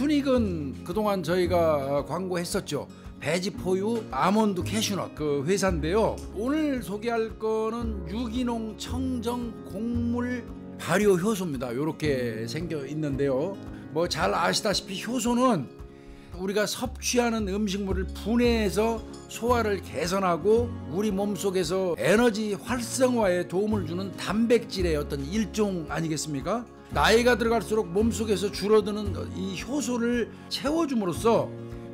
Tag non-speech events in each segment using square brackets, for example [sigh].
휴닉은 그동안 저희가 광고했었죠. 배지포유 아몬드 캐슈넛 그 회사인데요. 오늘 소개할 거는 유기농 청정 곡물 발효 효소입니다. 이렇게 생겨 있는데요. 뭐 잘 아시다시피 효소는 우리가 섭취하는 음식물을 분해해서 소화를 개선하고 우리 몸속에서 에너지 활성화에 도움을 주는 단백질의 어떤 일종 아니겠습니까? 나이가 들어갈수록 몸속에서 줄어드는 이 효소를 채워줌으로써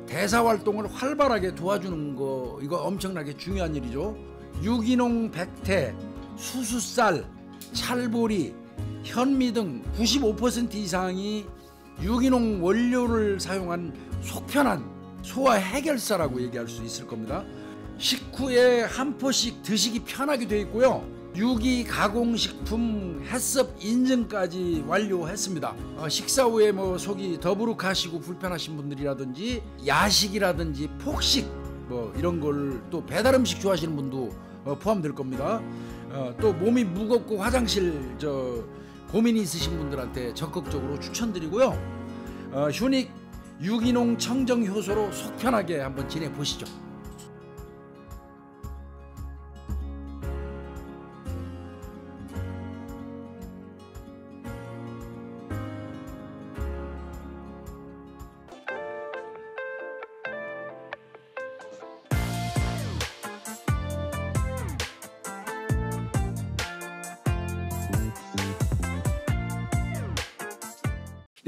대사 활동을 활발하게 도와주는 거 이거 엄청나게 중요한 일이죠. 유기농 백태, 수수쌀, 찰보리, 현미 등 95% 이상이 유기농 원료를 사용한 속편한 소화 해결사라고 얘기할 수 있을 겁니다. 식후에 한 포씩 드시기 편하게 돼 있고요. 유기 가공식품 해썹 인증까지 완료했습니다. 어, 식사 후에 뭐 속이 더부룩하시고 불편하신 분들이라든지 야식이라든지 폭식 뭐 이런 걸 또 배달 음식 좋아하시는 분도 어, 포함될 겁니다. 어, 또 몸이 무겁고 화장실 저 고민이 있으신 분들한테 적극적으로 추천드리고요. 어, 휴닉 유기농 청정 효소로 속 편하게 한번 지내 보시죠.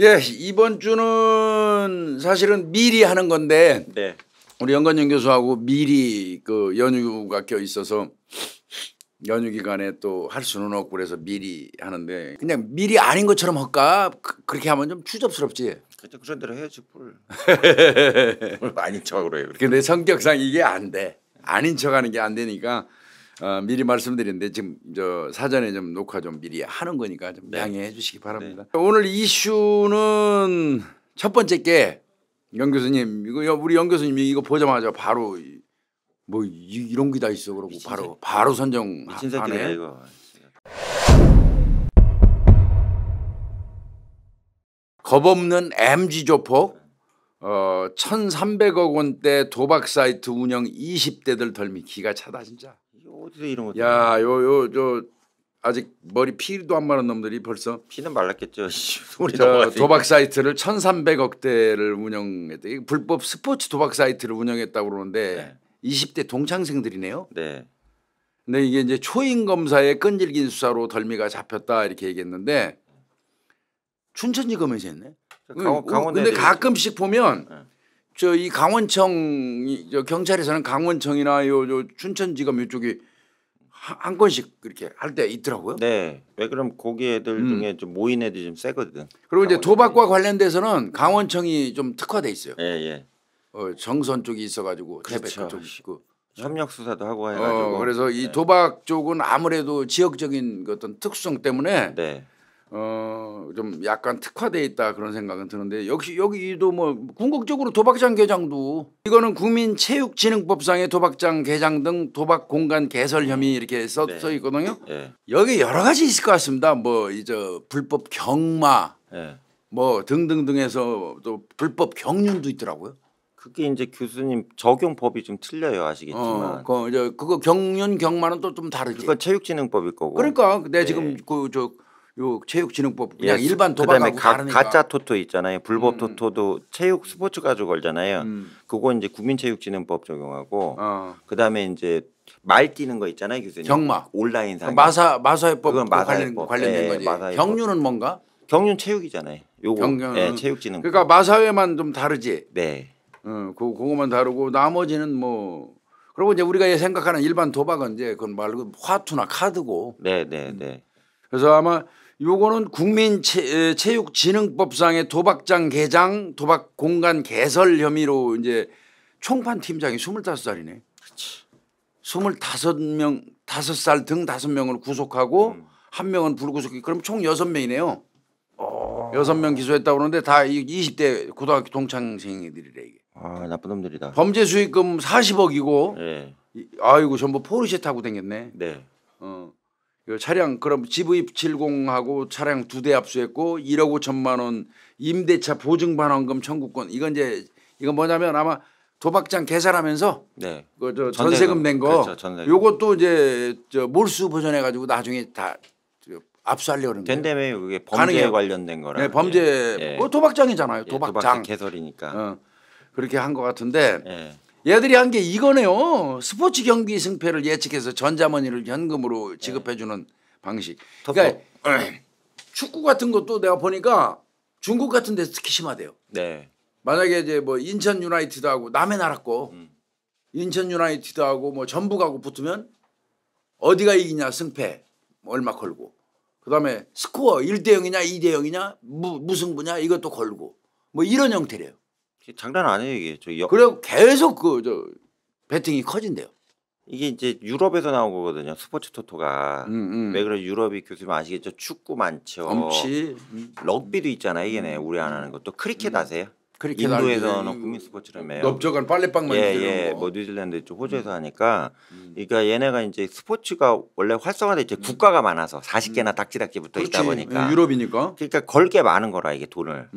예, 이번 주는 사실은 미리 하는 건데 네. 우리 연관영 교수하고 미리 그 연휴가 껴 있어서 연휴 기간에 또 할 수는 없고 그래서 미리 하는데 그냥 미리 아닌 것처럼 할까 그, 그렇게 하면 좀 추접스럽지. 그렇 그런 대로 해야지 뿔. [laughs] 뿔 많이 척으로 해. 근데 성격상 이게 안 돼. 아닌 척하는 게 안 되니까 어, 미리 말씀드는데 지금 저 사전에 좀 녹화 좀 미리 하는 거니까 좀 네. 양해해 주시기 바랍니다. 네. 오늘 이슈는 첫 번째 게영 교수님 이거 우리 영 교수님이 이거 보자마자 바로 뭐 이, 런게 다 있어 그러고 바로 새, 바로 선정 미친 새끼네 이거. 겁없는 MG 조폭 어 1,300억 원대 도박 사이트 운영 20대들 덜미 기가 차다 진짜. 어디서 이런 거? 야, 요요저 아직 머리 피도 안 마른 놈들이 벌써 피는 말랐겠죠. 우리 [laughs] 저 도박 사이트를 1,300억 대를 운영했대. 불법 스포츠 도박 사이트를 운영했다고 그러는데 네. 20대 동창생들이네요. 네. 근데 이게 이제 초임 검사의 끈질긴 수사로 덜미가 잡혔다 이렇게 얘기했는데 춘천지검에서 했네. 음, 음, 강원, 근데 가끔씩 보면 네. 저이 강원청 저 경찰에서는 강원청이나 요, 요 춘천지검 이쪽이 한권씩 그렇게 할 때 있더라고요. 네. 왜 그럼 고기 애들 음. 중에 좀 모인 애들이 좀 세거든. 그리고 이제 도박과 관련돼서는 강원청이 좀 특화돼 있어요. 예, 예. 어, 정선 쪽이 있어가지고 그백쪽 그렇죠. 있고. 협력 수사도 하고 어, 해가지고. 어, 그래서 이 네. 도박 쪽은 아무래도 지역적인 그 어떤 특수성 때문에 네. 어좀 약간 특화돼 있다 그런 생각은 드는데 역시 여기도 뭐 궁극적으로 도박장 개장도 이거는 국민체육진흥법상의 도박장 개장 등 도박 공간 개설 혐의 음. 이렇게 써, 네. 있거든요. 네. 여기 여러 가지 있을 것 같습니다. 뭐 이제 불법 경마 네. 뭐 등등등해서 또 불법 경륜도 있더라고요. 그게 이제 교수님 적용법이 좀 틀려요 아시겠지만. 어, 그, 저, 그거 경륜 경마는 또 좀 다르지. 그건 체육진흥법일 거고. 그러니까 내 지금 예. 그저 요 체육진흥법 그냥 예, 일반 도박하고 가, 가짜 토토 있잖아요. 불법 음. 토토도 체육 스포츠 가지고 걸잖아요. 음. 그거 이제 국민체육진흥법 적용하고 어. 그다음에 이제 말 뛰는 거 있잖아요, 교수님. 경마 온라인 상. 마사 마사회법 그건 마사회법. 관련, 관련된 예, 거지. 마사회법. 경륜은 뭔가? 경륜 체육이잖아요. 요거 경륜. 예, 체육진흥. 그러니까 마사회만 좀 다르지. 네. 음, 그 그거만 다르고 나머지는 뭐 그리고 이제 우리가 생각하는 일반 도박은 이제 그건 말고 화투나 카드고. 네, 네, 네. 음. 그래서 아마 요거는 국민체육진흥법상의 도박장 개장, 도박 공간 개설 혐의로 이제 총판 팀장이 스물다섯 살이네 스물다섯 명 다섯 살등 다섯 명을 구속하고 음. 한 명은 불구속. 그럼 총 여섯 명이네요. 어. 여섯 명 기소했다고 그러는데 다 20대 고등학교 동창생들이래 이게. 아 나쁜 놈들이다. 범죄 수익금 40억이고. 네. 예. 아이고 전부 포르쉐 타고 댕겼네. 네. 어. 그 차량 그럼 GV70하고 차량 두대 압수했고 1억 5천만 원 임대차 보증 반환금 청구권 이건 이제 이건 뭐냐면 아마 도박장 개설하면서 네. 그저 전세금 낸거 그렇죠, 요것도 이제 저 몰수 보전해 가지고 나중에 다 압수하려는 거예요. 된다며 게 범죄에 가능해요. 관련된 거라. 네, 범죄 예. 뭐 도박장이잖아요. 예, 도박장. 예, 도박장 개설이니까. 어, 그렇게 한 것 같은데 예. 얘들이 한 게 이거네요. 스포츠 경기 승패를 예측해서 전자머니를 현금으로 네. 지급해주는 네. 방식. 그러니까 예, 축구 같은 것도 내가 보니까 중국 같은 데서 특히 심하대요. 네. 만약에 이제 뭐 인천 유나이티드하고 남해 나라 고 음. 인천 유나이티드하고 뭐 전북하고 붙으면 어디가 이기냐 승패 뭐 얼마 걸고 그다음에 스코어 1대 0이냐 2대 0이냐 무, 무승부냐 이것도 걸고 뭐 이런 형태래요. 장난 아니에요 이게. 저 여... 그리고 계속 그저 배팅이 커진대요. 이게 이제 유럽에서 나온 거거든요. 스포츠 토토가 음, 음. 왜 그래 유럽이 교수님 아시겠죠? 축구 많죠. 엄치. 음. 럭비도 있잖아요. 이게네 음. 우리 안 하는 것도 크리켓 음. 아세요? 크리켓 인도에서는 뭐 국민 스포츠라며요. 넓적한 빨래방만 예, 예. 뭐. 뭐 뉴질랜드 쪽 음. 호주에서 하니까 그러니까 얘네가 이제 스포츠가 원래 활성화돼 이제 국가가 많아서 40개나 닥지닥지 붙어 있다 보니까 유럽이니까. 그러니까 걸 게 많은 거라 이게 돈을.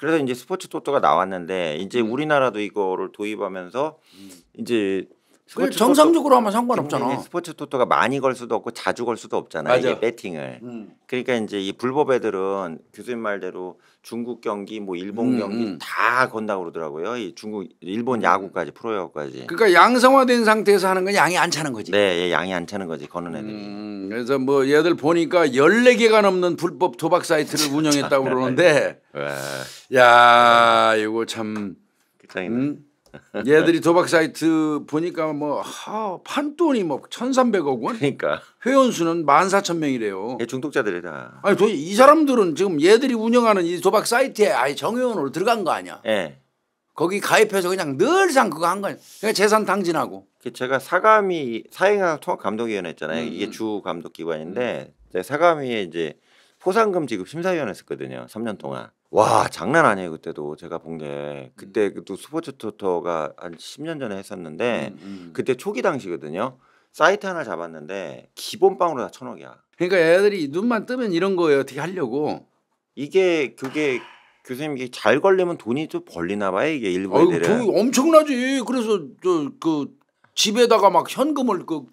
그래서 이제 스포츠 토토가 나왔는데 이제 음. 우리나라도 이거를 도입하면서 음. 이제 그포 정상적으로 토토, 하면 상관없잖아. 음, 음, 음. 스포츠 토토가 많이 걸 수도 없고 자주 걸 수도 없잖아. 맞아. 이게 배팅을. 음. 그러니까 이제 이 불법 애들은 교수님 말대로 중국 경기, 뭐 일본 음, 경기 음. 다 건다고 그러더라고요. 이 중국, 일본 야구까지 프로야구까지. 그러니까 양성화된 상태에서 하는 건 양이 안 차는 거지. 네, 예, 양이 안 차는 거지 거는 애들이. 그래서 뭐 얘들 보니까 14개가 넘는 불법 도박 사이트를 [laughs] 운영했다고 그러는데, 네. 야 이거 참. 그 얘들이 도박 사이트 보니까 뭐 하, 판돈이 뭐 1,300억 원. 그러니까. 회원 수는 14,000명이래요. 중독자들이다. 아니 도이 사람들은 지금 얘들이 운영하는 이 도박 사이트에 아예 정회원으로 들어간 거 아니야. 예. 거기 가입해서 그냥 늘상 그거 한 거야. 그냥 재산 탕진하고. 제가 사감이 사행학 통합감독위원회 했잖아요. 음. 이게 음. 주 감독 기관인데 사감이 이제 포상금 지급 심사위원했었거든요. 3년 동안. 와 장난 아니에요 그때도 제가 본 게 그때 음. 또 스포츠 토토가한 10년 전에 했었는데 음, 음. 그때 초기 당시거든요 사이트 하나 잡았는데 기본빵으로 다 천억이야 그러니까 애들이 눈만 뜨면 이런 거에 어떻게 하려고 이게 그게 교수님 이게 잘 걸리면 돈이 좀 벌리나 봐요 이게 일부 아 애들은 돈이 엄청나지 그래서 저 그 집에다가 막 현금을 그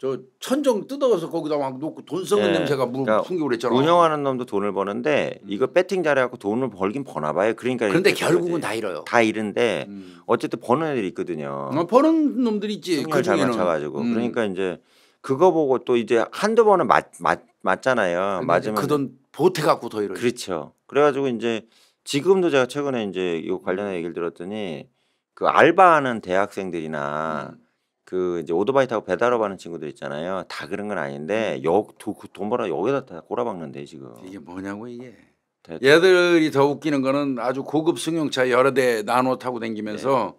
저 천정 뜯어서 거기다 막 놓고 돈 썩은 네. 냄새가 물 그러니까 풍기고 그랬잖아. 운영하는 놈도 돈을 버는데 음. 이거 배팅 잘해갖고 돈을 벌긴 버나 봐요. 그러니까 그런데 결국은 다 잃어요. 다 잃은데 음. 어쨌든 버는 애들이 있거든요. 어, 버는 놈들이 있지. 그잘 맞춰가지고 음. 그러니까 이제 그거 보고 또 이제 한두 번은 맞, 맞 맞잖아요. 그러니까 맞으면 그 돈 보태갖고 더 잃어요. 그렇죠. 그래가지고 이제 지금도 제가 최근에 이제 이거관련한 얘기를 들었더니 그 알바하는 대학생들이나 음. 그 이제 오토바이 타고 배달업 하는 친구들 있잖아요. 다 그런 건 아닌데 음. 여돈 그 벌어 여기다 다 꼬라박는데 지금. 이게 뭐냐고 이게. 대, 얘들이 더 웃기는 거는 아주 고급 승용차 여러 대 나눠 타고 다니면서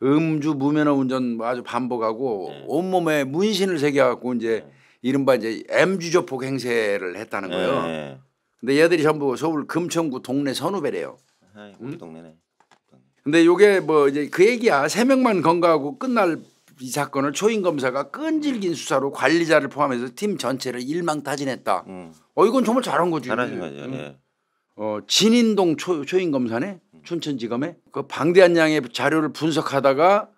네. 음주 무면허 운전 아주 반복하고 네. 온몸에 문신을 새겨 갖고 이제 네. 이른바 이제 엠주조폭 행세를 했다는 네. 거예요. 네. 근데 얘들이 전부 서울 금천구 동네 선후배래요. 아, 우리 음? 동네네. 근데 요게 뭐 이제 그 얘기야. 세 명만 건강하고 끝날 이 사건을 초임 검사가 끈질긴 수사로 관리자를 포함해서 팀 전체를 일망타진했다. 음. 어 이건 정말 잘한 거지. 잘한 예. 거죠. 음. 예. 어 진인동 초, 초임 검사네 춘천지검에 그 방대한 양의 자료를 분석하다가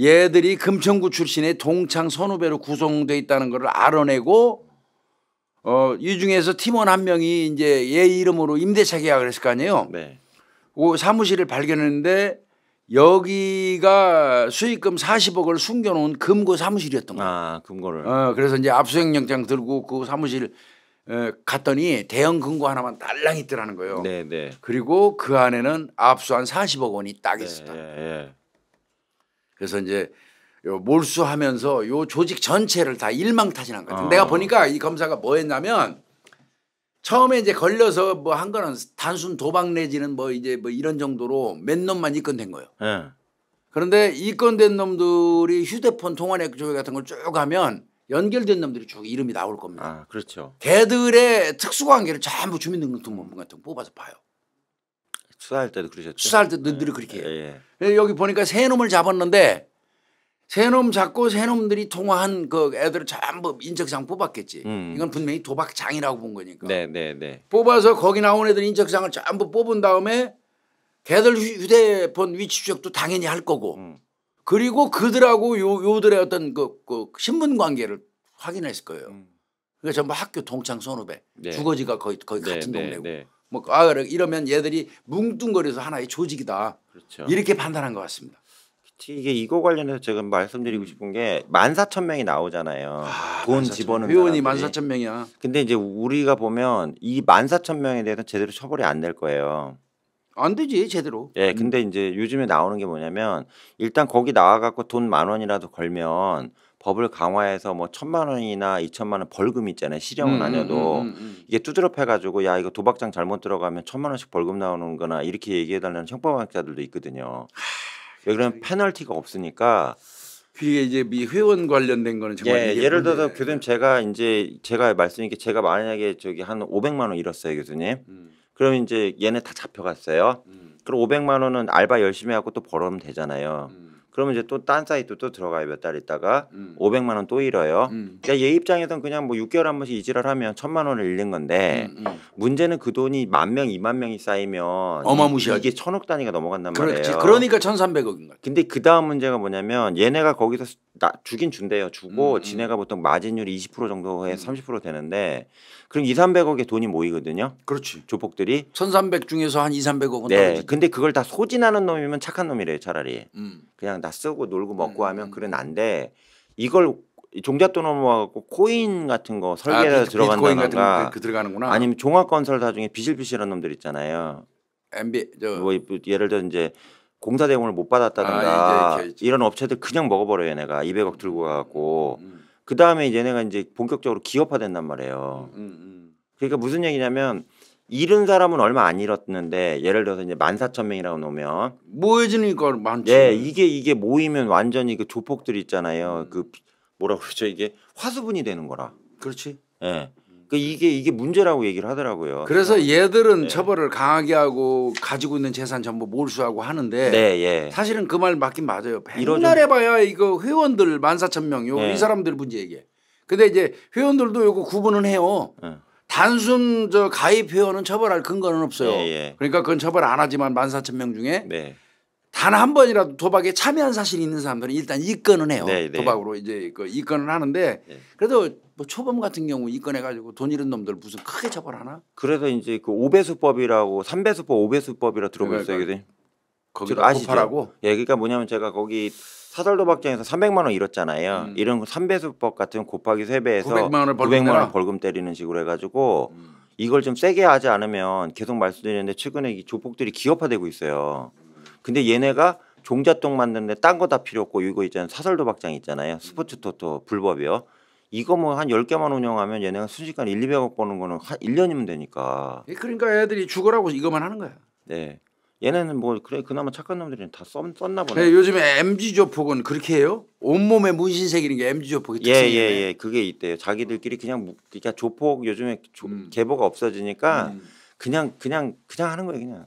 얘들이 금천구 출신의 동창 선후배로 구성돼 있다는 걸 알아내고 어이 중에서 팀원 한 명이 이제 얘 이름으로 임대차 계약을 했을 거 아니에요. 네. 오, 그 사무실을 발견했는데 여기가 수익금 40억을 숨겨놓은 금고 사무실이었던 거예요. 아, 금고를. 어, 그래서 이제 압수수색영장 들고 그 사무실 에, 어, 갔더니 대형 금고 하나만 딸랑 있더라는 거예요. 네, 네. 그리고 그 안에는 압수한 40억 원이 딱 있었다. 네, 네. 그래서 이제 요 몰수하면서 요 조직 전체를 다 일망타진한 거예요. 어. 내가 보니까 이 검사가 뭐 했냐면 처음에 이제 걸려서 뭐 한 거는 단순 도박 내지는 뭐 이제 뭐 이런 정도로 몇 놈만 입건된 거예요. 네. 그런데 입건된 놈들이 휴대폰 통화내 조회 같은 걸 쭉 하면 연결된 놈들이 쭉 이름이 나올 겁니다. 아, 그렇죠. 걔들의 특수관계를 전부 주민등록등본 같은 거 뽑아서 봐요. 수사할 때도 그러셨죠. 수사할 때도 네. 늘 그렇게 해요. 예, 예. 여기 보니까 세 놈을 잡았는데 새놈 잡고 새놈들이 통화한 그애들 전부 인적장 뽑았겠지. 음. 이건 분명히 도박장이라고 본 거니까. 네네네. 네, 네. 뽑아서 거기 나온 애들 인적장을 전부 뽑은 다음에 걔들 휴대폰 위치 추적도 당연히 할 거고. 음. 그리고 그들하고 요 요들의 어떤 그, 그 신분 관계를 확인했을 거예요. 음. 그러니까 전부 학교 동창 선후배, 네. 주거지가 거의 거의 네, 같은 네, 동네고. 네, 뭐 아, 이러면 얘들이 뭉뚱거려서 하나의 조직이다. 그렇죠. 이렇게 판단한 것 같습니다. 이게 이거 관련해서 제가 말씀드리고 음. 싶은 게 14,000명이 나오잖아요. 아, 돈1 집어넣는 회원이 14,000명이야. 근데 이제 우리가 보면 이 14,000명에 대해서 제대로 처벌이 안 될 거예요. 안 되지 제대로. 예, 네, 근데 이제 요즘에 나오는 게 뭐냐면 일단 거기 나와갖고 돈 만 원이라도 걸면 법을 강화해서 뭐 천만 원이나 이천만 원 벌금 있잖아요. 실형은 음, 아니어도 음, 음, 음, 이게 두드러 패가지고 야 이거 도박장 잘못 들어가면 천만 원씩 벌금 나오는거나 이렇게 얘기해달라는 형법학자들도 있거든요. 왜여기면 네. 페널티가 없으니까 그게 이제 미 회원 관련된 거는 정말 예, 예를 들어서 교수님 네. 제가 이제 제가 말씀드린 게 제가 만약에 저기 한 500만 원 잃었어요 교수님. 음. 그면 이제 얘네 다 잡혀갔어요. 음. 그럼 500만 원은 알바 열심히 하고 또 벌어오면 되잖아요. 음. 그러면 이제 또 딴 사이트 또 들어가요 몇 달 있다가 음. 500만 원 또 잃어요. 음. 그러니까 얘 입장에선 그냥 뭐 6개월 한 번씩 이지을 하면 1 0 0 0만 원을 잃는 건데 음, 음. 문제는 그 돈이 만 명, 이만 명이 쌓이면 어마무시하지. 이게 천억 단위가 넘어간단 그렇지. 말이에요. 그러니까 1,300억인 거야. 근데 그 다음 문제가 뭐냐면 얘네가 거기서 나 주긴 준대요. 주고 음. 음. 지네가 보통 마진율이 20% 정도에 음. 30% 되는데 그럼 2, 300억의 돈이 모이거든요. 그렇지. 조폭들이 1,300 중에서 한 2, 300억은 네. 떨어지 근데 그걸 다 소진하는 놈이면 착한 놈이래요, 차라리. 음. 그냥 다 쓰고 놀고 음, 먹고 음. 하면 그런 안데 이걸 종잣돈 넘어가고 코인 같은 거 아, 설계를 아, 들어간다든가그 그 들어가는구나. 아니면 종합건설 사중에 비실비실한 놈들 있잖아요. MB 저... 뭐 예를 들어 이제 공사 대응을 못 받았다든가 아, 이런 업체들 그냥 먹어버려요 얘네가 200억 들고 가갖고 음. 음. 그 다음에 이제 얘네가 이제 본격적으로 기업화된단 말이에요. 음, 음, 음. 그러니까 무슨 얘기냐면 잃은 사람은 얼마 안 잃었는데 예를 들어서 이제 만 사천 명이라고 놓으면 모여지니까 많지. 예, 이게 이게 모이면 완전히 그 조폭들 있잖아요. 음. 그 뭐라 그러죠 이게 화수분이 되는 거라. 그렇지. 예. 그 이게 이게 문제라고 얘기를 하더라고요. 그래서, 어. 얘들은 네. 처벌을 강하게 하고 가지고 있는 재산 전부 몰수하고 하는데 네, 예. 사실은 그 말 맞긴 맞아요. 백날 해봐야 이거 회원들 만 사천 명이 네. 요이 사람들 문제 얘게 근데 이제 회원들도 이거 구분은 해요. 네. 단순 저 가입 회원은 처벌할 근거는 없어요. 예, 예. 그러니까 그건 처벌 안 하지만 만 사천 명 중에 네. 단한 번이라도 도박에 참여한 사실이 있는 사람들은 일단 입건은 해요. 네, 도박으로 이제 그 입건을 하는데 그래도 뭐 초범 같은 경우 이건해 가지고 돈 잃은 놈들 무슨 크게 처벌하나? 그래서 이제 그 5배수법이라고 3배수법 5배수법이라 들어보셨어요, 그러니까, 거기다 아시죠? 예, 그러니까 뭐냐면 제가 거기 사설도박장에서 300만 원 잃었잖아요. 음. 이런 3배수법 같은 곱하기 3배에서 900만 원 벌금, 벌금 때리는 식으로 해 가지고 음. 이걸 좀 세게 하지 않으면 계속 말씀드리는데 최근에 이 조폭들이 기업화되고 있어요. 근데 얘네가 종잣돈 만드는데 딴 거 다 필요 없고 이거 있잖아요 사설도박장 있잖아요 스포츠 토토 불법이요 이거 뭐한1 0개만 운영하면 얘네가 순식간에 1, 200억 버는 거는 한 1년이면 되니까. 예, 그러니까 애들이 죽어라고 이거만 하는 거야. 네. 얘네는 뭐 그래 그나마 착한 놈들이 다 써, 썼나 보네. 네, 요즘에 MG 조폭은 그렇게 해요? 온몸에 문신색이는 게 MG 조폭의 예, 특징이에요. 예, 예, 예. 그게 있대요. 자기들끼리 그냥 그러니까 조폭 요즘에 조, 음. 계보가 없어지니까 음. 그냥 그냥 그냥 하는 거예요, 그냥.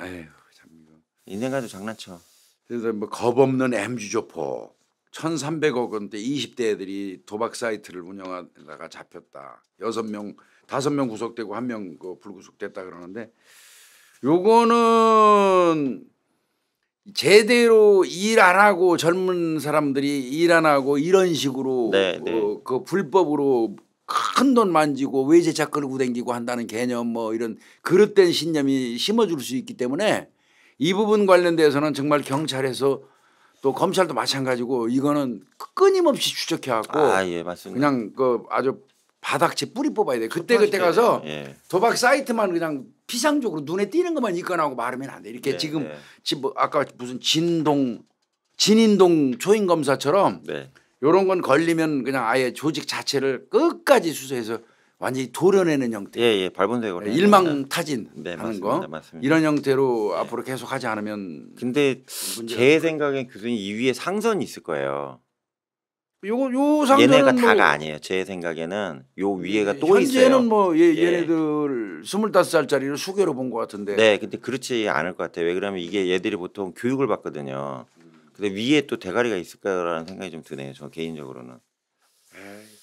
에휴, 참 이거. 인생 가도 장난쳐. 그래서 뭐 겁 없는 MG 조폭. 1 3 0 0억 원대 2 0대 애들이 도박 사이트를 운영하다가 잡혔다. 6명5명 구속되고 1명그 불구속됐다 그러는데 요거는 제대로 일 안 하고 젊은 사람들이 일 안 하고 이런 식으로 네, 네. 어, 그 불법으로 큰 돈 만지고 외제차 끌고 댕기고 한다는 개념 뭐 이런 그릇된 신념이 심어줄 수 있기 때문에 이 부분 관련돼서는 정말 경찰에서 또 검찰도 마찬가지고 이거는 끊임없이 추적해 갖고 아, 예, 그냥 그 아주 바닥채 뿌리 뽑아야 돼. 그때 그때 가서 예. 도박 사이트만 그냥 피상적으로 눈에 띄는 것만 입건하고 말하면 안 돼. 이렇게 네, 지금 네. 예. 지금 뭐 아까 무슨 진동 진인동 초인 검사처럼 네. 요런 건 걸리면 그냥 아예 조직 자체를 끝까지 수사해서 완전히 도려내는 형태. 예, 예. 발본색으로. 예, 일망타진 네, 하는 맞습니다, 거. 맞습니다. 이런 형태로 네. 앞으로 계속 하지 않으면 근데 제 생각엔 교수님 그 이 위에 상선이 있을 거예요. 요거 요 상선은 얘네가 뭐 다가 아니에요. 제 생각에는 요 위에가 예, 또 현재는 있어요. 현재는 뭐 예, 예. 얘네들 스물다섯 살짜리를 수개로 본 것 같은데. 네, 근데 그렇지 않을 것 같아요. 왜 그러면 이게 얘들이 보통 교육을 받거든요. 근데 위에 또 대가리가 있을까라는 생각이 좀 드네요. 저 개인적으로는. 에이. 예.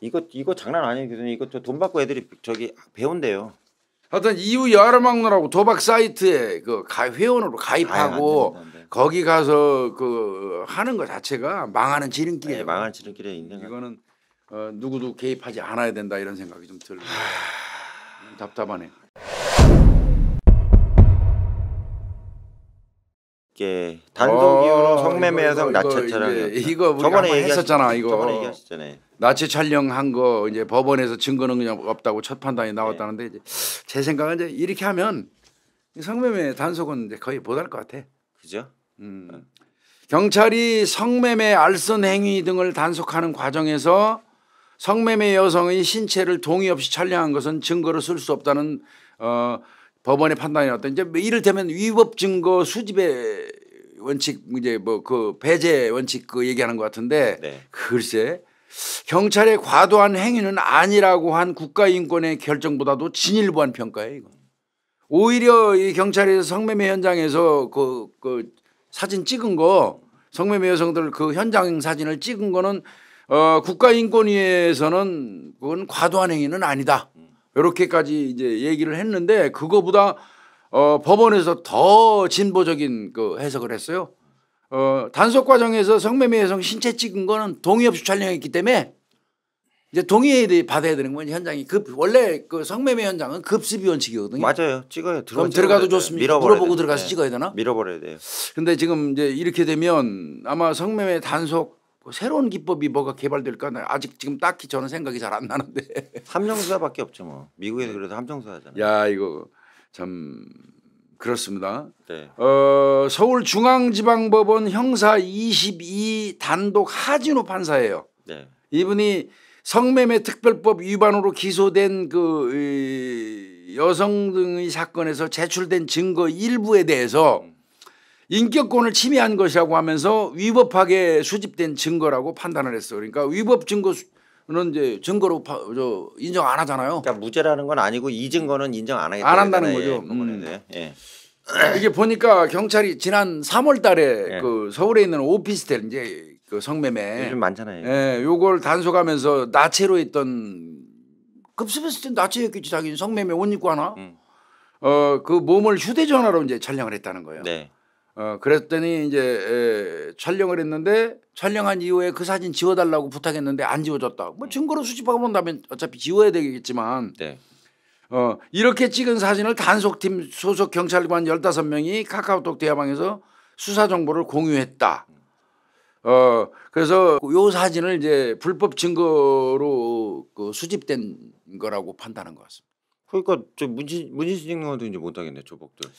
이거 이거 장난 아니거든요. 이거 돈 받고 애들이 저기 배운대요. 하여튼 이후 여러 막노라고 도박 사이트에 그 가, 회원으로 가입하고 아안됩다안 거기 가서 그 하는 것 자체가 망하는 지름길에 네, 망하는 지름길에 있는 이거는 어, 누구도 개입하지 않아야 된다 이런 생각이 좀 들고 하... 답답하네. 게 예, 단독 어, 이후로 성매매 여성 나체 촬영 이거 저번에 얘기했었잖아 이거 저번에 얘기하셨잖아요. 네. 나체 촬영한 거 이제 법원에서 증거는 그냥 없다고 첫 판단이 네. 나왔다는데 네. 이제 제 생각은 이제 이렇게 하면 성매매 단속은 이제 거의 못 할 것 같아. 그죠? 음. 경찰이 성매매 알선 행위 등을 단속하는 과정에서 성매매 여성의 신체를 동의 없이 촬영한 것은 증거로 쓸 수 없다는 어, 법원의 판단이 나왔다. 이제 뭐 이를테면 위법 증거 수집의 원칙 이제 뭐 그 배제 원칙 그 얘기하는 것 같은데 네. 글쎄 경찰의 과도한 행위는 아니라고 한 국가인권의 결정보다도 진일보한 평가예요. 이거. 오히려 이 경찰에서 성매매 현장에서 그, 그 사진 찍은 거 성매매 여성들 그 현장 사진을 찍은 거는 어, 국가인권위에서는 그건 과도한 행위는 아니다. 이렇게까지 이제 얘기를 했는데 그거보다 어, 법원에서 더 진보적인 그 해석을 했어요. 어, 단속 과정에서 성매매 여성 신체 찍은 거는 동의 없이 촬영했기 때문에 이제 동의 받아야 되는 건 현장이 급 원래 그 성매매 현장은 급습이 원칙이거든요. 맞아요. 찍어요. 그럼 들어가도 좋습니다. 물어보고 들어가서 네. 찍어야 되나? 밀어버려야 돼요. 근데 지금 이제 이렇게 되면 아마 성매매 단속 뭐 새로운 기법이 뭐가 개발될까 나 아직 지금 딱히 저는 생각이 잘 안 나는데 [laughs] 함정수사밖에 없죠 뭐 미국에서 그래서 함정수사잖아요. 야 이거 참 그렇습니다. 네. 어, 서울중앙지방법원 형사 22 단독 하진우 판사예요. 네. 이분이 성매매 특별법 위반으로 기소된 그 여성 등의 사건에서 제출된 증거 일부에 대해서 음. 인격권을 침해한 것이라고 하면서 위법하게 수집된 증거라고 판단을 했어. 그러니까 위법 증거는 이제 증거로 파, 저 인정 안 하잖아요. 그러니까 무죄라는 건 아니고 이 증거는 인정 안 하겠다. 안 한다는 거죠. 네, 음. 예, 이게 보니까 경찰이 지난 3월달에 예. 그 서울에 있는 오피스텔 이제 그 성매매 요즘 많잖아요. 예, 요걸 단속하면서 나체로 있던 급습했을 땐 나체였겠지 자기 성매매 옷 입고 하나. 음. 어그 몸을 휴대전화로 이제 촬영을 했다는 거예요. 네. 어, 그랬더니 이제 에, 촬영을 했는데 촬영한 이후에 그 사진 지워달라고 부탁했는데 안 지워졌다. 뭐 음. 증거로 수집하고 본다면 어차피 지워야 되겠지만 네. 어, 이렇게 찍은 사진을 단속팀 소속 경찰관 열다섯 명이 카카오톡 대화방에서 수사 정보를 공유했다. 어, 그래서 요 사진을 이제 불법 증거로 그 수집된 거라고 판단한 것 같습니다. 그러니까 저 문신 문신 찍는 것도 이제 못 하겠네, 조복들.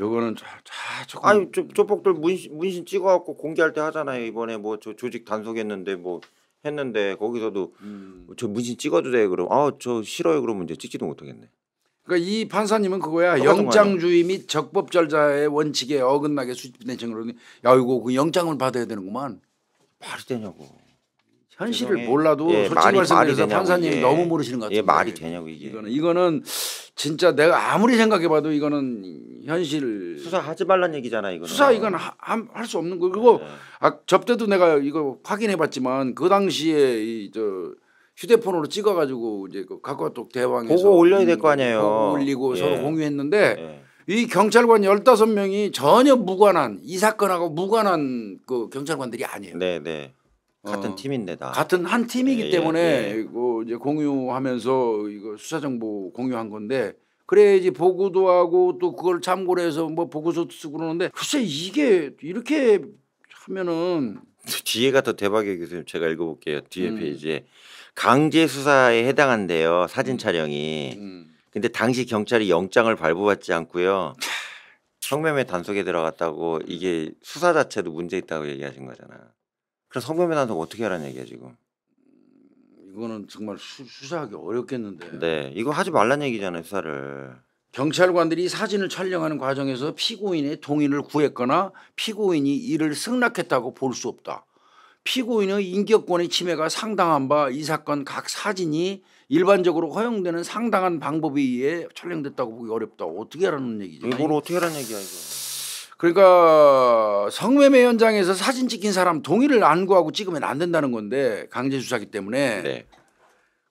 요거는 자, 자 조금 아니 저, 저 복들 문신 문신 찍어갖고 공개할 때 하잖아요 이번에 뭐 저 조직 단속했는데 뭐 했는데 거기서도 음. 저 문신 찍어도 돼 그럼 아저 싫어요 그러면 이제 찍지도 못하겠네. 그러니까 이 판사님은 그거야 아, 영장주의 및 적법 절차의 원칙에 어긋나게 수집된 증거로 야 이거 그 영장을 받아야 되는구만 말이 되냐고. 현실을 몰라도 예, 솔직히 말씀드려서 판사님 예. 너무 모르시는 것 같아요. 예, 말이 되냐고 이게. 이거는 이거는 진짜 내가 아무리 생각해봐도 이거는 현실 수사하지 말란 얘기잖아 이거는. 수사 이건 할 수 없는 거. 그리고 네. 아, 접대도 내가 이거 확인해봤지만 그 당시에 이 저 휴대폰으로 찍어가지고 이제 그 각각톡 대왕에서 보고 올려야 될거 음, 아니에요. 올리고 예. 서로 공유했는데. 예. 이 경찰관 열다섯 명이 전혀 무관한 이 사건하고 무관한 그 경찰관들이 아니에요. 네, 네. 같은 어, 팀인데 다 같은 한 팀이기 예, 예 때문에 예. 이거 이제 공유하면서 이거 수사 정보 공유한 건데 그래야지 보고도 하고 또 그걸 참고로 해서 뭐보고서 쓰고 그러는데 글쎄 이게 이렇게 하면은 [laughs] 뒤에가 더 대박이에요 교수님 제가 읽어볼게요 뒤에 음. 페이지에 강제 수사에 해당한대요 사진 음. 촬영이 음. 근데 당시 경찰이 영장을 발부받지 않고요 성매매 단속에 들어갔다고 이게 수사 자체도 문제 있다고 얘기하신 거잖아 그럼 성변변화도 범 어떻게 하라는 얘기야 지금? 이거는 정말 수, 사하기 어렵겠는데. 네, 이거 하지 말란 얘기잖아요 수사를. 경찰관들이 사진을 촬영하는 과정에서 피고인의 동의를 구했거나 피고인이 이를 승낙했다고 볼 수 없다. 피고인의 인격권의 침해가 상당한 바 이 사건 각 사진이 일반적으로 허용되는 상당한 방법에 의해 촬영됐다고 보기 어렵다. 어떻게 하라는 얘기죠? 이걸 어떻게 하라는 얘기야 이거. 그러니까 성매매 현장에서 사진 찍힌 사람 동의를 안 구하고 찍으면 안 된다는 건데 강제 수사기 때문에 네.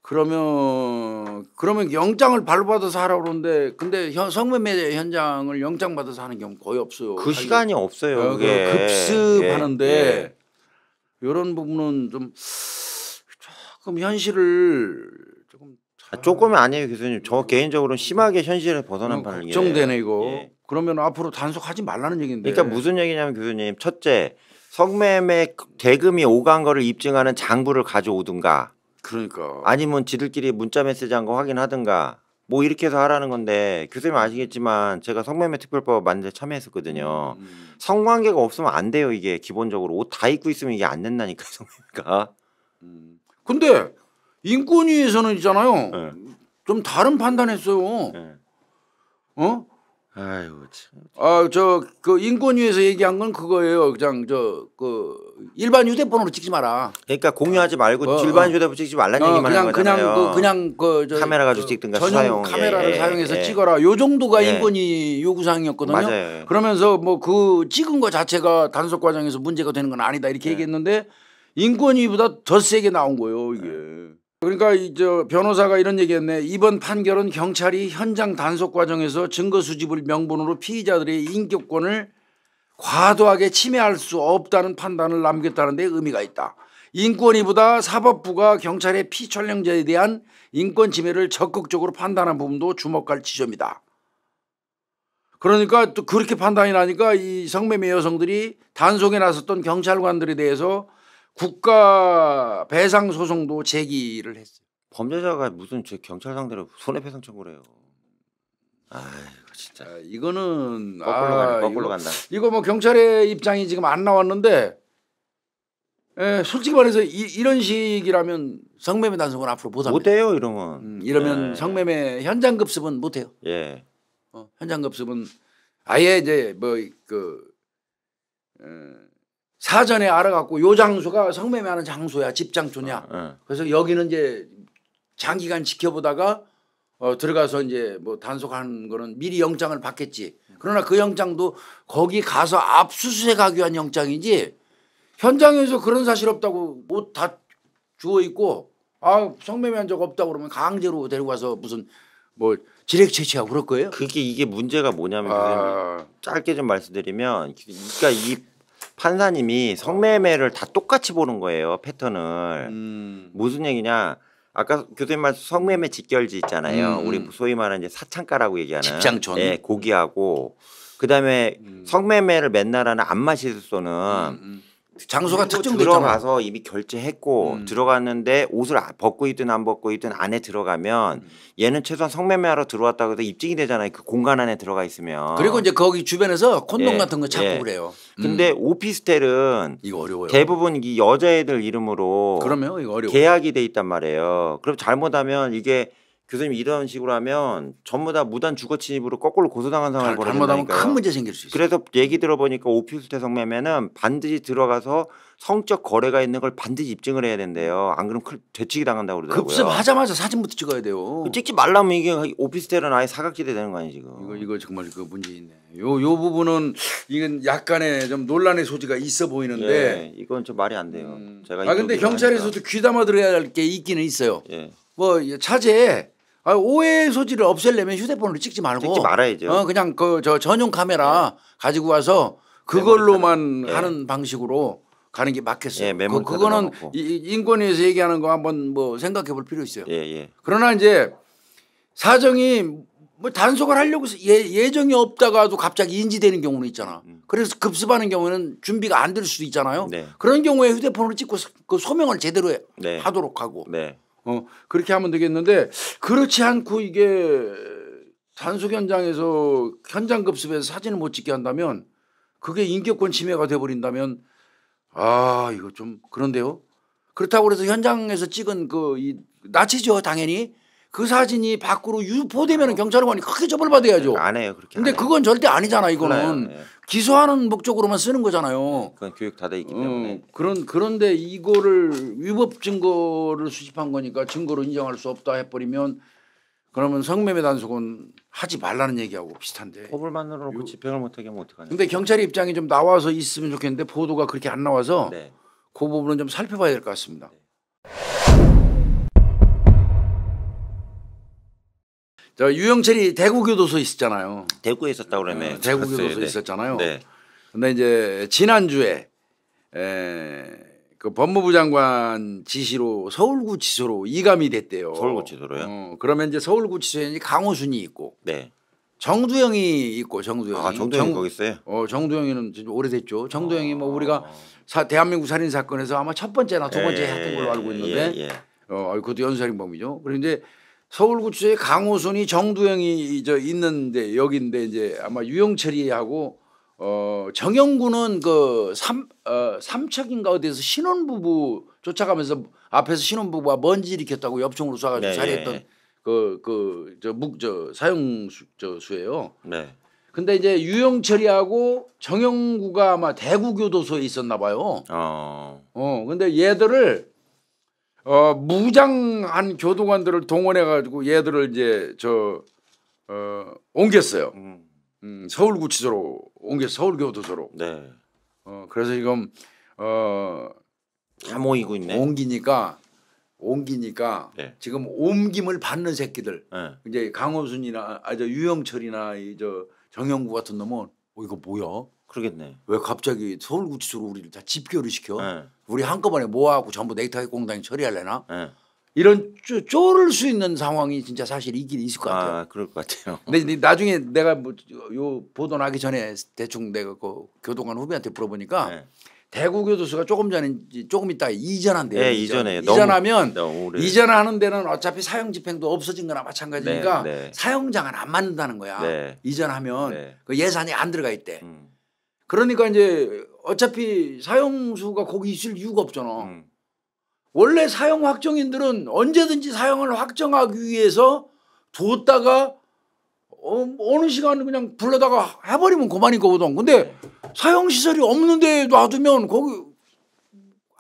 그러면 그러면 영장을 발로 받아서 하라 그러는데 근데 현, 성매매 현장을 영장 받아서 하는 경우 거의 없어요. 그 시간이 없어요. 어, 그게. 급습하는데 예. 이런 예. 부분은 좀 조금 현실을 조금 아, 조금이 아니에요 교수님. 저개인적으로 심하게 현실을 벗어난 어, 판을 걱정되네 이거. 예. 그러면 앞으로 단속하지 말라는 얘기인데. 그러니까 무슨 얘기냐면 교수님 첫째 성매매 대금이 오간 거를 입증하는 장부를 가져오든가. 그러니까. 아니면 지들끼리 문자 메시지 한 거 확인하든가. 뭐 이렇게 해서 하라는 건데 교수님 아시겠지만 제가 성매매 특별법 만드는 참여했었거든요. 음, 음. 성관계가 없으면 안 돼요 이게 기본적으로 옷 다 입고 있으면 이게 안 된다니까 성매매가. 음. 근데 인권위에서는 있잖아요. 네. 좀 다른 판단했어요. 네. 어? 아유 참. 아저 그 인권위에서 얘기한 건 그거예요. 그냥 저 그 일반 휴대폰으로 찍지 마라. 그러니까 공유하지 말고 어, 일반 어. 휴대폰 찍지 말라는 어, 얘기만 그냥, 하는 거잖아요. 그냥 그 그냥 그 저, 카메라 가지고 찍든가 전용 사용 카메라를 예, 예, 사용해서 예. 찍어라. 요 정도가 예. 인권위 요구 사항이었거든요. 맞아요. 그러면서 뭐 그 찍은 거 자체가 단속 과정에서 문제가 되는 건 아니다 이렇게 예. 얘기했는데 인권위보다 더 세게 나온 거예요 이게. 예. 그러니까 이 저 변호사가 이런 얘기했네. 이번 판결은 경찰이 현장 단속 과정에서 증거 수집을 명분으로 피의자들의 인격권을 과도하게 침해할 수 없다는 판단을 남겼다는 데 의미가 있다. 인권위보다 사법부가 경찰의 피촬영자에 대한 인권 침해를 적극적으로 판단한 부분도 주목할 지점이다. 그러니까 또 그렇게 판단이 나니까 이 성매매 여성들이 단속에 나섰던 경찰관들에 대해서 국가 배상 소송도 제기를 했어요. 범죄자가 무슨 제 경찰 상대로 손해배상 청구를 해요. 아이 진짜 아, 이거는 거꾸로, 아, 가네, 거꾸로 이거, 간다. 이거 뭐 경찰의 입장이 지금 안 나왔는데 에, 예, 솔직히 말해서 이, 런 식이라면 성매매 단속은 앞으로 못합니다. 못해요 이러면. 음, 이러면 예. 성매매 현장 급습은 못해요. 예. 어, 현장 급습은 아예 이제 뭐그 사전에 알아갖고 요 장소가 성매매하는 장소야 집장소냐. 어, 네. 그래서 여기는 이제 장기간 지켜보다가 어, 들어가서 이제 뭐 단속하는 거는 미리 영장을 받겠지. 그러나 그 영장도 거기 가서 압수수색 하기 위한 영장이지 현장에서 그런 사실 없다고 옷 다주어 있고 아 성매매한 적 없다고 그러면 강제로 데리고 가서 무슨 뭐 지렉 채취하고 그럴 거예요? 그게 이게 문제가 뭐냐면 아... 짧게 좀 말씀드리면 그러니까 이 판사님이 성매매를 다 똑같이 보는 거예요 패턴을 음. 무슨 얘기냐 아까 교수님 말 성매매 직결지 있잖아요 음. 우리 음. 소위 말하는 이제 사창가라고 얘기하는 집장촌 네, 예, 고기하고 그다음에 음. 성매매를 맨날 하는 안마실소는 장소가 뭐 특정됐 들어가서 이미 결제했고 음. 들어갔는데 옷을 아, 벗고 있든안 벗고 있든 안에 들어가면 음. 얘는 최소한 성매매하러 들어왔다고 해도 입증이 되잖아요. 그 공간 안에 들어가 있으면. 그리고 이제 거기 주변에서 콘돔 예. 같은 거 찾고 예. 그래요. 음. 근데 오피스텔은 이거 어려워요. 대부분 이 여자애들 이름으로 그러면 이거 어려워. 계약이 돼 있단 말이에요. 그럼 잘못하면 이게 교수님 이런 식으로 하면 전부 다 무단 주거 침입으로 거꾸로 고소당한 상황을 벌어진다니까요. 큰 문제 생길 수 있어요. 그래서 얘기 들어보니까 오피스텔 성매매는 반드시 들어가서 성적 거래가 있는 걸 반드시 입증을 해야 된대요. 안 그러면 되치기 당한다고 그러더라고요. 급습하자마자 사진부터 찍어야 돼요. 그 찍지 말라면 이게 오피스텔은 아예 사각지대 되는 거 아니 에요 지금. 이거 이거 정말 그 문제 있네. 요요 부분은 이건 약간의 좀 논란의 소지가 있어 보이는데 예, 이건 좀 말이 안 돼요. 음. 제가 아 근데 경찰에서도 귀담아 들어야 할 게 있기는 있어요. 예. 뭐 차제에 아, 오해 소지를 없애려면 휴대폰으로 찍지 말고 찍지 말아야죠. 어, 그냥 그저 전용 카메라 네. 가지고 와서 그걸로만 네. 하는 방식으로 가는 게 맞겠어요. 예, 그, 거는 인권위에서 얘기하는 거 한번 뭐 생각해 볼 필요 있어요. 예, 예. 그러나 이제 사정이 뭐 단속을 하려고 예, 예정이 없다가도 갑자기 인지되는 경우는 있잖아. 음. 그래서 급습하는 경우는 에 준비가 안 될 수도 있잖아요. 네. 그런 경우에 휴대폰으로 찍고 그 소명을 제대로 네. 하도록 하고 네. 어, 그렇게 하면 되겠는데 그렇지 않고 이게 단속 현장에서 현장 급습에서 사진을 못 찍게 한다면 그게 인격권 침해가 돼 버린다면 아, 이거 좀 그런데요. 그렇다고 그래서 현장에서 찍은 그 이 나치죠, 당연히. 그 사진이 밖으로 유포되면 어. 경찰관이 크게 처벌받아야죠. 안 해요, 그렇게. 근데 해요. 그건 절대 아니잖아, 이거는. 예. 기소하는 목적으로만 쓰는 거잖아요. 그건 교육 다돼 있기 어, 때문에. 어, 그런 그런데 이거를 위법 증거를 수집한 거니까 증거로 인정할 수 없다 해버리면 그러면 성매매 단속은 하지 말라는 얘기하고 비슷한데. 법을만들어 놓 집행을 못하게 하면 어떡하냐. 근데 경찰 입장이 좀 나와서 있으면 좋겠는데 보도가 그렇게 안 나와서 네. 그 부분은 좀 살펴봐야 될 것 같습니다. 네. 저 유영철이 대구 교도소 있었잖아요. 대구에 있었다고 그러네. 어, 대구 교도소 네. 있었잖아요. 네. 근데 이제 지난주에 에그 법무부 장관 지시로 서울구치소로 이감이 됐대요. 서울구치소로요? 어, 그러면 이제 서울구치소에 강호순이 있고 네. 정두영이 있고 정두영이. 아, 정두영이 거기 있어요? 어, 정두영이는 오래됐죠. 정두영이 뭐 아. 우리가 사, 대한민국 살인 사건에서 아마 첫 번째나 두 번째 예, 했던 걸로 알고 예, 있는데 예, 예. 어, 그것도 연쇄살인범이죠. 그리고 서울구치소에 강호순이 정두영이 저 있는데 여기인데 이제 아마 유영철이하고 어 정영구는 그삼 어, 삼척인가 어디에서 신혼부부 쫓아가면서 앞에서 신혼부부가 먼지 일으켰다고 옆총으로 쏴가지고 네, 살해했던 예. 그 그 저묵저 사형저 수예요. 네. 근데 이제 유영철이하고 정영구가 아마 대구교도소에 있었나 봐요. 어. 어. 근데 얘들을 어, 무장한 교도관들을 동원해 가지고 얘들을 이제 저 어, 옮겼어요. 음. 음, 서울구치소로 옮겨 서울교도소로. 네. 어, 그래서 지금 어, 다 모이고 있네. 옮기니까 옮기니까 네. 지금 옮김을 받는 새끼들 네. 이제 강호순이나 아저 유영철이나 이 저 정영구 같은 놈은 어 이거 뭐야? 그러겠네. 왜 갑자기 서울구치소로 우리를 다 집결을 시켜? 네. 우리 한꺼번에 모아갖고 전부 네이터의 공단이 처리할래나? 네. 예. 이런 쪼, 쪼를 수 있는 상황이 진짜 사실 있긴 있을 것 같아요. 아, 그럴 것 같아요. 근데 나중에 내가 뭐 요 보도 나기 전에 대충 내가 그 교도관 후배한테 물어보니까 네. 대구 교도소가 조금 전에 조금 있다 이전한대요. 예, 네, 이전. 이전 이전하면 이전하는 데는 어차피 사형 집행도 없어진 거나 마찬가지니까 네, 네. 사형장은 안 맞는다는 거야. 네. 이전하면 네. 그 예산이 안 들어가 있대. 음. 그러니까 이제 어차피 사용수가 거기 있을 이유가 없잖아. 음. 원래 사용 확정인들은 언제든지 사용을 확정하기 위해서 두었다가 어, 어느 시간 그냥 불러다가 해버리면 그만인 거거든. 근데 네. 사용 시설이 없는데 놔두면 거기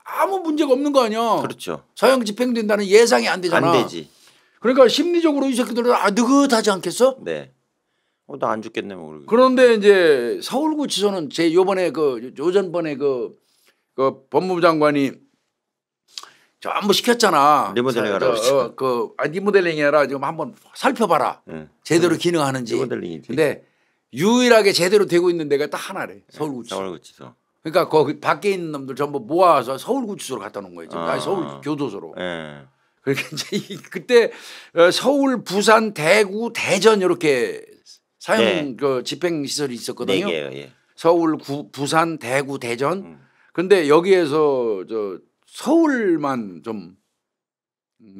아무 문제가 없는 거 아니야. 그렇죠. 사형 집행된다는 예상이 안 되잖아. 안 되지. 그러니까 심리적으로 이 새끼들은 아 느긋하지 않겠어? 네. 어, 나 안 죽겠네 모르 뭐 그런데 이제 서울구치소는 제 요번에 그 요전번에 그, 그 법무부 장관이 전부 시켰잖아. 리모델링 하라. 그, 어, 그 아, 리모델링이 아니라 지금 한 번 살펴봐라. 네. 제대로 음. 기능하는지. 리모델링이지. 근데 유일하게 제대로 되고 있는 데가 딱 하나래. 서울구치소. 네. 서울구치소. 그러니까 거기 그 밖에 있는 놈들 전부 모아서 서울구치소로 갖다 놓은 거예요. 지금. 아. 니 서울 교도소로. 네. 그러니까 이제 그때 어, 서울, 부산, 대구, 대전 이렇게 사형 예. 그 집행 시설이 있었거든요. 네 개요 예. 서울, 구, 부산, 대구, 대전. 그런데 음. 여기에서 저 서울만 좀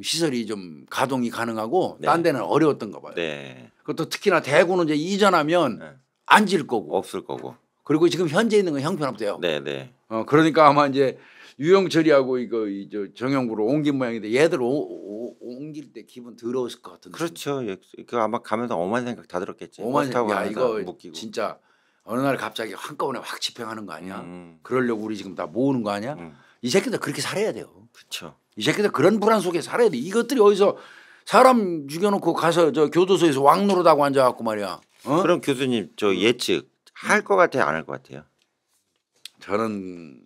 시설이 좀 가동이 가능하고 네. 딴 데는 어려웠던가 봐요. 네. 그것도 특히나 대구는 이제 이전하면 네. 안질 거고 없을 거고. 그리고 지금 현재 있는 건 형편없대요. 네, 네. 어 그러니까 아마 이제 유영철이하고 이거 이 저 정영구로 옮긴 모양인데 얘들 오, 오, 옮길 때 기분 더러웠을 것 같은데. 그렇죠. 예, 그 아마 가면서 엄한 생각 다 들었겠지. 엄한 생각. 야 이거 묶이고. 진짜 어느 날 갑자기 한꺼번에 확 집행하는 거 아니야? 음, 음. 그러려고 우리 지금 다 모으는 거 아니야? 음. 이 새끼들 그렇게 살아야 돼요. 그렇죠. 이 새끼들 그런 불안 속에 살아야 돼. 이것들이 어디서 사람 죽여놓고 가서 저 교도소에서 왕노릇하고 앉아갖고 말이야. 어? 그럼 교수님 저 예측 할 것 같아요, 안 할 것 같아요? 저는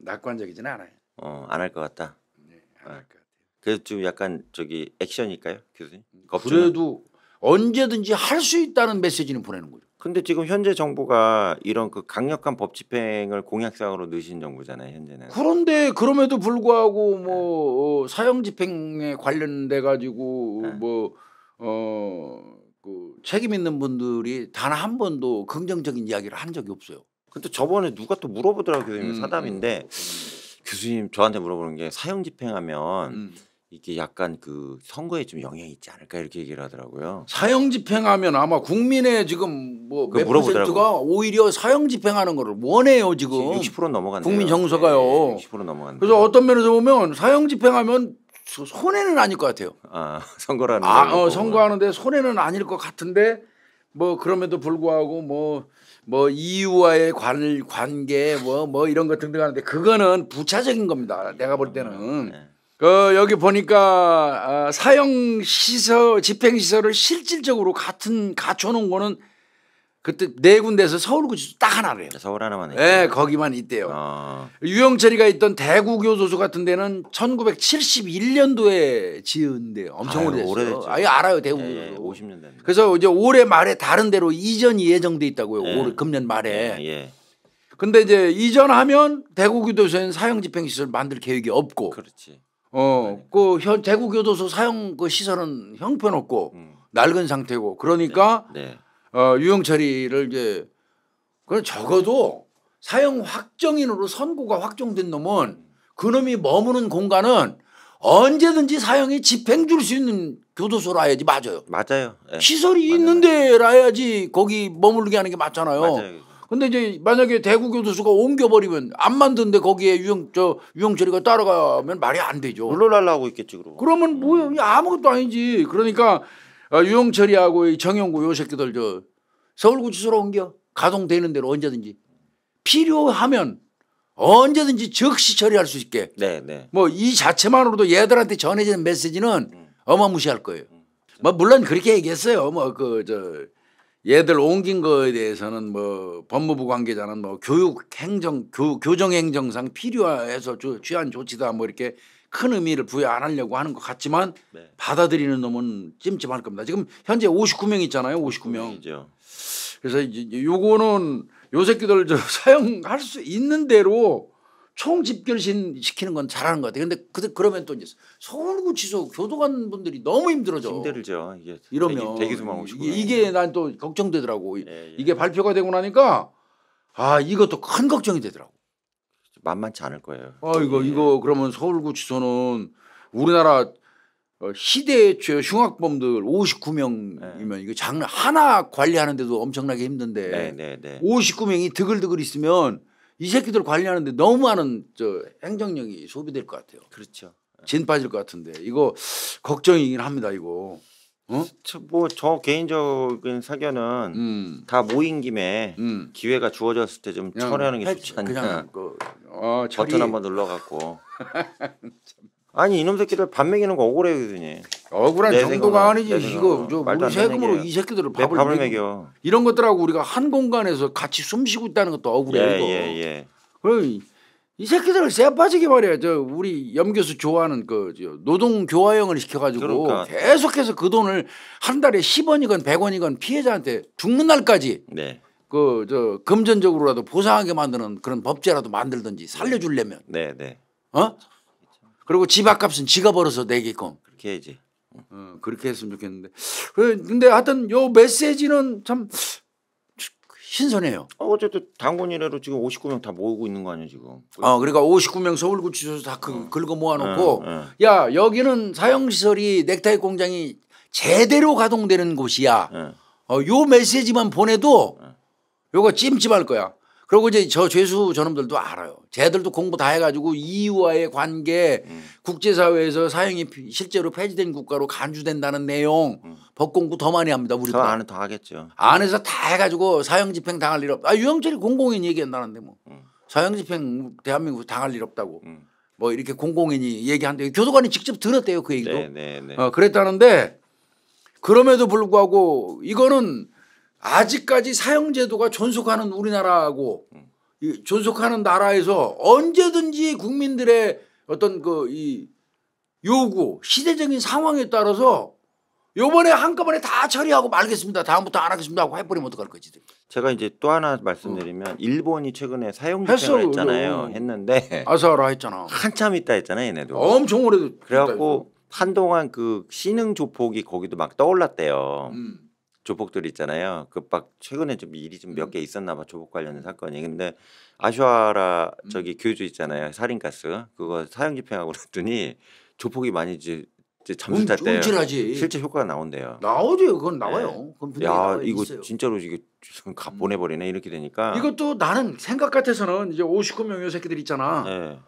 낙관적이진 않아요. 어, 안 할 것 같다. 네, 안 할것 아, 같아요. 그래도 지금 약간 저기 액션일까요, 교수님? 음, 겁주는? 그래도 언제든지 할 수 있다는 메시지는 보내는 거죠. 근데 지금 현재 정부가 이런 그 강력한 법 집행을 공약사항으로 넣으신 정부잖아요, 현재는. 그런데 그럼에도 불구하고 네. 뭐 어, 사형 집행에 관련돼 가지고 네. 뭐 어. 그 책임 있는 분들이 단 한 번도 긍정적인 이야기를 한 적이 없어요. 근데 저번에 누가 또 물어보더라고요. 교 음, 사담인데 음, 음. 교수님 저한테 물어보는 게 사형 집행하면 음. 이게 약간 그 선거에 좀 영향이 있지 않을까 이렇게 얘기를 하더라고요. 사형 집행하면 아마 국민의 지금 뭐몇 퍼센트가 오히려 사형 집행하는 거를 원해요 지금. 60%넘어간 국민 정서가요. 네, 60%넘어간 그래서 어떤 면에서 보면 사형 집행하면 손해는 아닐 것 같아요. 아 [laughs] 선거라는. 아 어, 선거하는데 손해는 아닐 것 같은데 뭐 그럼에도 불구하고 뭐뭐 EU와의 관을 관계 뭐뭐 뭐 이런 것 등등 하는데 그거는 부차적인 겁니다. 내가 볼 때는 네. 그 여기 보니까 아, 사형 시설 집행 시설을 실질적으로 같은 갖춰놓은 거는 그때 네 군데에서 서울구치소 딱 하나래요. 서울 하나만. 있구나. 예, 네, 거기만 있대요. 어. 유영철이가 있던 대구교도소 같은 데는 1971년도에 지은데 엄청 아유, 오래됐어요. 오래됐죠. 아예 알아요, 대구. 예, 예, 50년 됐 그래서 이제 올해 말에 다른 데로 이전이 예정돼 있다고요. 예. 올 금년 말에. 예, 예. 근데 이제 이전하면 대구교도소에는 사형집행시설 만들 계획이 없고. 그렇지. 어, 그러니까. 그 현, 대구교도소 사형 그 시설은 형편없고 음. 낡은 상태고 그러니까. 네. 네. 어, 유영철이를 이제 그건 적어도 사형 확정인으로 선고가 확정된 놈은 그 놈이 머무는 공간은 언제든지 사형이 집행 줄 수 있는 교도소라야지 맞아요. 맞아요. 네. 시설이 맞아요. 있는데라야지 해 거기 머무르게 하는 게 맞잖아요. 맞아 근데 이제 만약에 대구 교도소가 옮겨버리면 안 만든데 거기에 유영 저 유영철이가 따라가면 말이 안 되죠. 물러나려고 있겠지 그러고. 그러면 뭐야 아무것도 아니지. 그러니까 어, 유영철이하고 정영구 요 새끼들 저 서울구치소로 옮겨 가동되는 대로 언제든지 필요하면 언제든지 즉시 처리할 수 있게. 네, 네. 뭐 이 자체만으로도 얘들한테 전해지는 메시지는 음. 어마무시할 거예요. 음. 뭐 물론 그렇게 얘기했어요. 뭐 그 저 얘들 옮긴 거에 대해서는 뭐 법무부 관계자는 뭐 교육 행정 교, 교정 행정상 필요해서 주, 취한 조치다 뭐 이렇게 큰 의미를 부여 안 하려고 하는 것 같지만 네. 받아들이는 놈은 찜찜할 겁니다. 지금 현재 59명 있잖아요. 59명. 그래서 이제 요거는 요 새끼들 저 [laughs] 사용할 수 있는 대로 총 집결신 시키는 건 잘하는 것 같아요. 그런데 그, 그러면 또 이제 서울구치소 교도관 분들이 너무 힘들어져. 힘들죠. 이게 이러면 대기, 대기수만 오시고 이게 난 또 걱정되더라고. 예, 예. 이게 발표가 되고 나니까 아 이것도 큰 걱정이 되더라고. 만만치 않을 거예요. 아 이거 예. 이거 그러면 서울구치소는 우리나라 어, 시대의 최 흉악범들 59명이면 네. 예. 이거 장난 하나 관리하는데도 엄청나게 힘든데 네, 네, 59명이 드글드글 있으면 이 새끼들 관리하는데 너무 많은 저 행정력이 소비될 것 같아요. 그렇죠. 예. 진 빠질 것 같은데 이거 걱정이긴 합니다 이거. 어? 뭐저 개인적인 사견은 음. 다 모인 김에 음. 기회가 주어졌을 때좀철리하는게 좋지 않냐. 그냥 그, 어, 처리. [laughs] 버튼 한번 눌러갖고. [laughs] 아니 이놈 새끼들 밥 먹이는 거 억울해거든요. 억울한 정도가 아니지. 이거 우리 세금으로 이 새끼들을 밥을, 밥을 먹여. 이런 것들하고 우리가 한 공간에서 같이 숨쉬고 있다는 것도 억울해. 예, 이거. 예, 예. 이 새끼들을 쎄 빠지게 말이야. 저 우리 염 교수 좋아하는 그 노동 교화형을 시켜가지고 그러니까. 계속해서 그 돈을 한 달에 10원이건 100원이건 피해자한테 죽는 날까지 네. 그저 금전적으로라도 보상하게 만드는 그런 법제라도 만들든지 네. 살려주려면. 네, 네. 어? 그리고 집값값은 지가 벌어서 내게끔. 그렇게 해야지. 어, 그렇게 했으면 좋겠는데. 그 근데 하여튼 요 메시지는 참 신선해요. 어, 어쨌든 당군 이라도 지금 59명 다 모으고 있는 거 아니에요 지금? 어, 그러니까 59명 서울구치소 에서다 그, 어. 긁어 모아놓고 에, 어, 에. 어. 야 여기는 사형시설이 넥타이 공장이 제대로 가동되는 곳이야. 에. 어. 어, 요 메시지만 보내도 요거 찜찜할 거야. 그리고 이제 저 죄수 저놈들도 알아요. 쟤들도 공부 다 해가지고 EU와의 관계, 음. 국제사회에서 사형이 실제로 폐지된 국가로 간주된다는 내용, 음. 법 공부 더 많이 합니다. 우리 저 안에 다 하겠죠. 안에서 다 해가지고 사형 집행 당할 일 없다. 아 유영철이 공공인 얘기한다는데 뭐 음. 사형 집행 대한민국 당할 일 없다고. 음. 뭐 이렇게 공공인이 얘기한데 교도관이 직접 들었대요 그 얘기도. 네, 네, 네. 어, 그랬다는데 그럼에도 불구하고 이거는 아직까지 사형제도가 존속하는 우리나라하고 음. 존속하는 나라에서 언제든지 국민들의 어떤 그 이 요구 시대적인 상황에 따라서 요번에 한꺼번에 다 처리하고 말겠습니다. 다음부터 안 하겠습니다 하고 해버리면 어떡할 거지. 제가 이제 또 하나 말씀드리면 어. 일본이 최근에 사용 집행을 했잖아요. 그래. 했는데 아사라 했잖아. [laughs] 한참 있다 했잖아요, 얘네도. 엄청 오래 그래갖고 한동안 그 신흥 조폭이 거기도 막 떠올랐대요. 음. 조폭들 있잖아요. 그 막 최근에 좀 일이 좀 몇개 음. 있었나 봐 조폭 관련된 음. 사건이. 근데 아슈아라 음. 저기 교주 있잖아요. 살인가스 그거 사형 집행하고 그더니 조폭이 많이 이제 이제 잠수 탔때 움찔하지. 실제 효과가 나온대요. 나오죠. 그건 예. 나와요. 그건 분명히 나와요. 이거 있어요. 진짜로 이게 지금 가 보내버리네 이렇게 되니까. 이것도 나는 생각 같아서는 이제 59명 요 새끼들 있잖아. 네.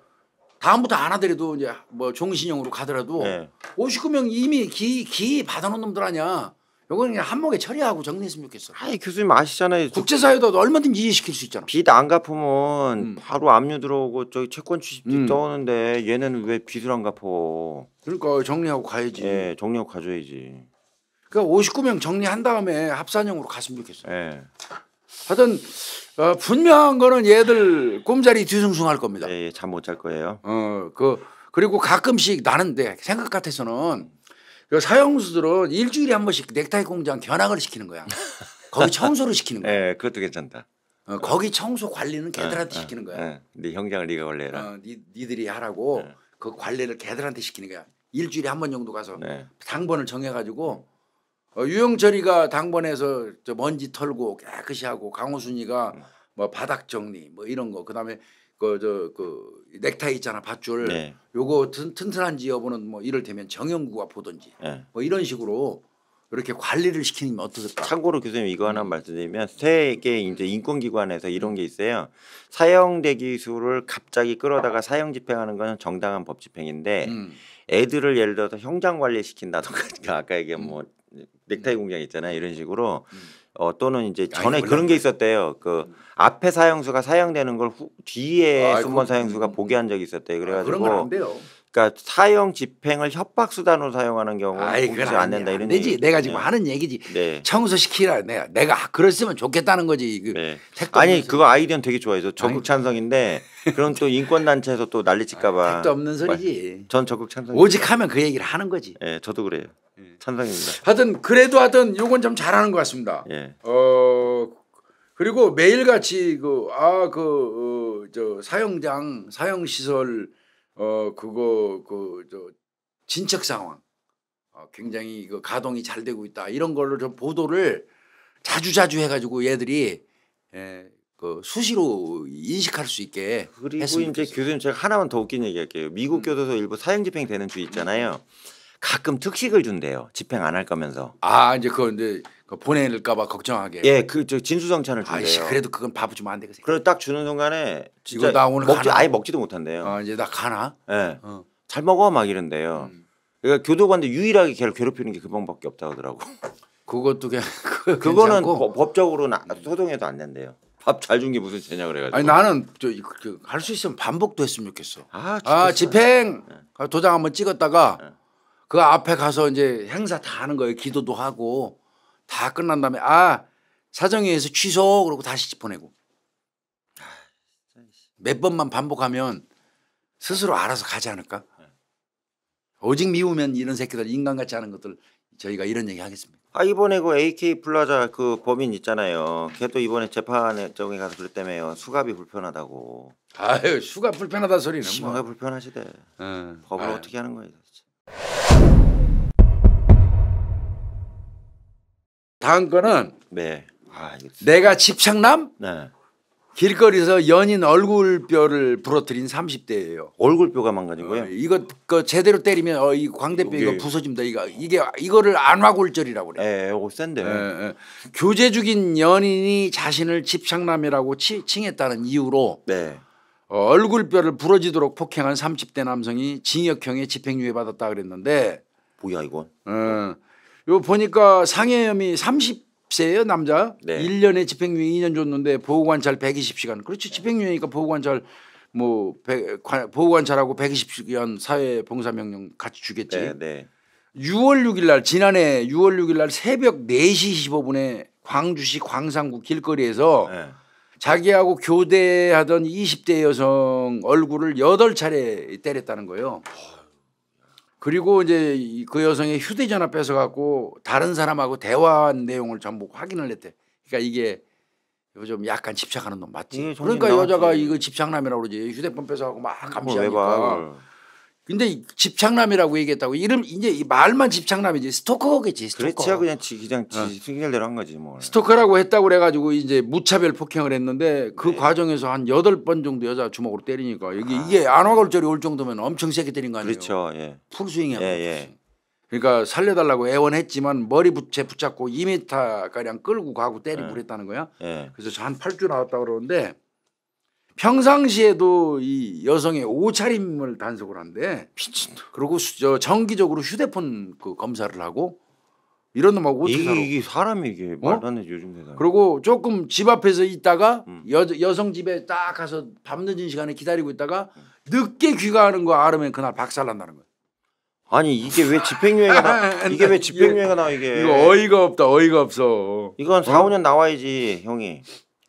다음부터 안 하더라도 이제 뭐 종신형으로 가더라도 네. 예. 59명 이미 기, 기 받아놓은 놈들 아니야. 요거는 그냥 한목에 처리하고 정리했으면 좋겠어. 아니 교수님 아시잖아요. 국제사회도 얼마든지 이해시킬 수 있잖아. 빚 안 갚으면 음. 바로 압류 들어오고 저기 채권 취집 음. 떠오는데 얘는 왜 빚을 안 갚어? 그러니까 정리하고 가야지. 예, 정리하고 가줘야지. 그러니까 59명 정리한 다음에 합산형으로 갔으면 좋겠어. 예. 하여튼 어, 분명한 거는 얘들 꿈자리 뒤숭숭할 겁니다. 예, 예 잠 못 잘 거예요. 어, 그 그리고 가끔씩 나는데 생각 같아서는 그 사형수들은 일주일에 한 번씩 넥타이 공장 견학을 시키는 거야. 거기 청소를 시키는 거야. [laughs] 예, 그것도 괜찮다. 어, 거기 청소 관리는 걔들한테 어, 어 시키는 거야. 어, 네 형장을 네가 원래 해라. 어, 니, 니들이 하라고 네. 그 관리를 걔들한테 시키는 거야. 일주일에 한 번 정도 가서 네. 당번을 정해가지고 어, 유영철이가 당번에서 저 먼지 털고 깨끗이 하고 강호순이가 음. 뭐 바닥 정리 뭐 이런 거 그다음에 그 저그 그 넥타이 있잖아 밧줄 네. 요거 튼, 튼한지 여부는 뭐 이를테면 정형구가 보든지 네. 뭐 이런 식으로 이렇게 관리를 시키면 는 어떨까? 떻 참고로 교수님 이거 하나 말씀드리면 세계 이제 인권기관에서 이런 게 있어요. 사형 대기수를 갑자기 끌어다가 사형 집행하는 건 정당한 법 집행인데 음. 애들을 예를 들어서 형장 관리 시킨다던가 [laughs] 아까 얘기한 뭐 음. 넥타이 공장 있잖아요 이런 식으로 음. 어, 또는 이제 전에 아니, 그런 게 있었대요. 그 앞에 사형수가 사형되는 걸 후, 뒤에 아, 숨은 사형수가 음. 보게 한 적이 있었대요. 아, 그래가지고 아, 그러니까 사형 집행을 협박 수단으로 사용하는 경우는 아이, 안 된다 이런 얘지 내가 지금 네. 하는 얘기지. 네. 청소시키라 내가 내가 그랬으면 좋겠다는 거지. 그 네. 아니 그거 아이디어는 되게 좋아해서 적극 찬성인데 그럼 또 인권 단체에서 또 난리칠까봐. 아, 택도 없는 소리지. 전 적극 찬성. 오직 하면 그 얘기를 하는 거지. 예, 저도 그래요. 예. 찬성입니다. 하여튼 그래도 하여튼 요건 좀 잘하는 것 같습니다. 예. 어 그리고 매일같이 그 아그 어, 저 어, 사형장 사형 시설 어 그거 그 저 진척 상황 어, 굉장히 그 가동이 잘 되고 있다 이런 걸로 좀 보도를 자주 자주 해가지고 얘들이 에그 예, 수시로 인식할 수 있게 그리고 이제 교수님 제가 하나만 더 웃긴 얘기할게요. 미국 음. 교도소 일부 사형 집행되는 주 있잖아요. 음. 가끔 특식을 준대요. 집행 안 할 거면서. 아 이제 그런데 그 보낼까봐 걱정하게. 예, 그 저 진수성찬을 주세요. 그래도 그건 밥을 주면 안 되겠어요. 그걸 딱 주는 순간에 진짜 나 오늘 먹지 가나? 아예 먹지도 못한대요. 아 이제 나 가나? 예, 어. 잘 먹어 막 이런데요. 음. 그러니까 교도관도 유일하게 걔를 괴롭히는 게 그방밖에 법 없다 하더라고. 그것도 그냥 [laughs] 그- [laughs] 거는 법- 적으로는 소송해도 안 된대요. 밥 잘 준 게 무슨 죄냐 그래가지고. 아니 나는 저할수 그, 그, 있으면 반복도 했으면 좋겠어. 아, 아 집행 예. 도장 한번 찍었다가 예. 그 앞에 가서 이제 행사 다 하는 거예요. 기도도 하고 다 끝난 다음에 아사정위에서 취소 그러고 다시 보내고 몇 번만 반복하면 스스로 알아서 가지 않을까? 네. 오직 미우면 이런 새끼들 인간같이 하는 것들 저희가 이런 얘기 하겠습니다. 아 이번에 그 AK 플라자 그 범인 있잖아요. 걔도 이번에 재판에 저기 가서 그랬다며요. 수갑이 불편하다고. 아유 수갑 불편하다 소리는. 심하게 뭐. 불편하시대. 응. 어, 법을 아유. 어떻게 하는 거예요 한 거는 네. 아, 내가 집착남 네. 길거리에서 연인 얼굴뼈를 부러뜨린 30대예요. 얼굴뼈가 망가진 거예요? 어, 이거 그 제대로 때리면 어, 이 광대뼈 이거 부서집니다. 이거 이게 이거를 안화골절이라고 그래요. 이거 예, 예, 센데. 에, 예, 에. 교제 중인 연인이 자신을 집착남이라고 치, 칭했다는 이유로 네. 어, 얼굴뼈를 부러지도록 폭행한 30대 남성이 징역형의 집행유예 받았다 그랬는데 뭐야 이건? 어, 요 보니까 상해염이 30세예요 남자. 네. 1년에 집행유예 2년 줬는데 보호관찰 120시간. 그렇지 집행유예니까 보호관찰 뭐 100, 보호관찰하고 120시간 사회 봉사명령 같이 주겠지. 네, 네. 6월 6일 날 지난해 6월 6일 날 새벽 4시 15분에 광주시 광산구 길거리에서 네. 자기하고 교대하던 20대 여성 얼굴을 8차례 때렸다는 거예요. 그리고 이제 그 여성의 휴대전화 뺏어갖고 다른 사람하고 대화한 내용을 전부 확인을 했대. 그러니까 이게 요즘 약간 집착하는 놈 맞지? 예, 그러니까 나왔지. 여자가 이거 집착남이라고 그러지. 휴대폰 뺏어갖고 막 뭐 감시하니까. 근데 집착남이라고 얘기했다고 이름 이제 말만 집착남이지 스토커겠지. 스토커. 그렇지 그냥 지 그냥 지 어. 대로한 거지 뭐. 스토커라고 했다고 그래가지고 이제 무차별 폭행을 했는데 그 네. 과정에서 한 여덟 번 정도 여자 주먹으로 때리니까 여기 아. 이게 안와골절이 올 정도면 엄청 세게 때린 거 아니에요. 그렇죠. 예. 풀스윙이야. 예, 예. 그러니까 살려달라고 애원했지만 머리 부채 붙잡고 2m가량 끌고 가고 때리고 예. 그랬다는 거야. 예. 그래서 한 8주 나왔다 그러는데 평상시에도 이 여성의 옷차림을 단속을 한대. 미친다. 그리고 저 정기적으로 휴대폰 그 검사를 하고 이런 놈하고 어떻게 이게, 이게 사람이 이게 어? 말도 안 되지 요즘 세상. 그리고 조금 집 앞에서 있다가 음. 여, 여성 집에 딱 가서 밤늦은 시간에 기다리고 있다가 늦게 귀가하는 거 알으면 그날 박살 난다는 거야. 아니 이게 왜 집행유예가 나 [laughs] 이게 왜 집행유예가 나 이게 이거 어이가 없다 어이가 없어 이건 4, 5년 나와야지 형이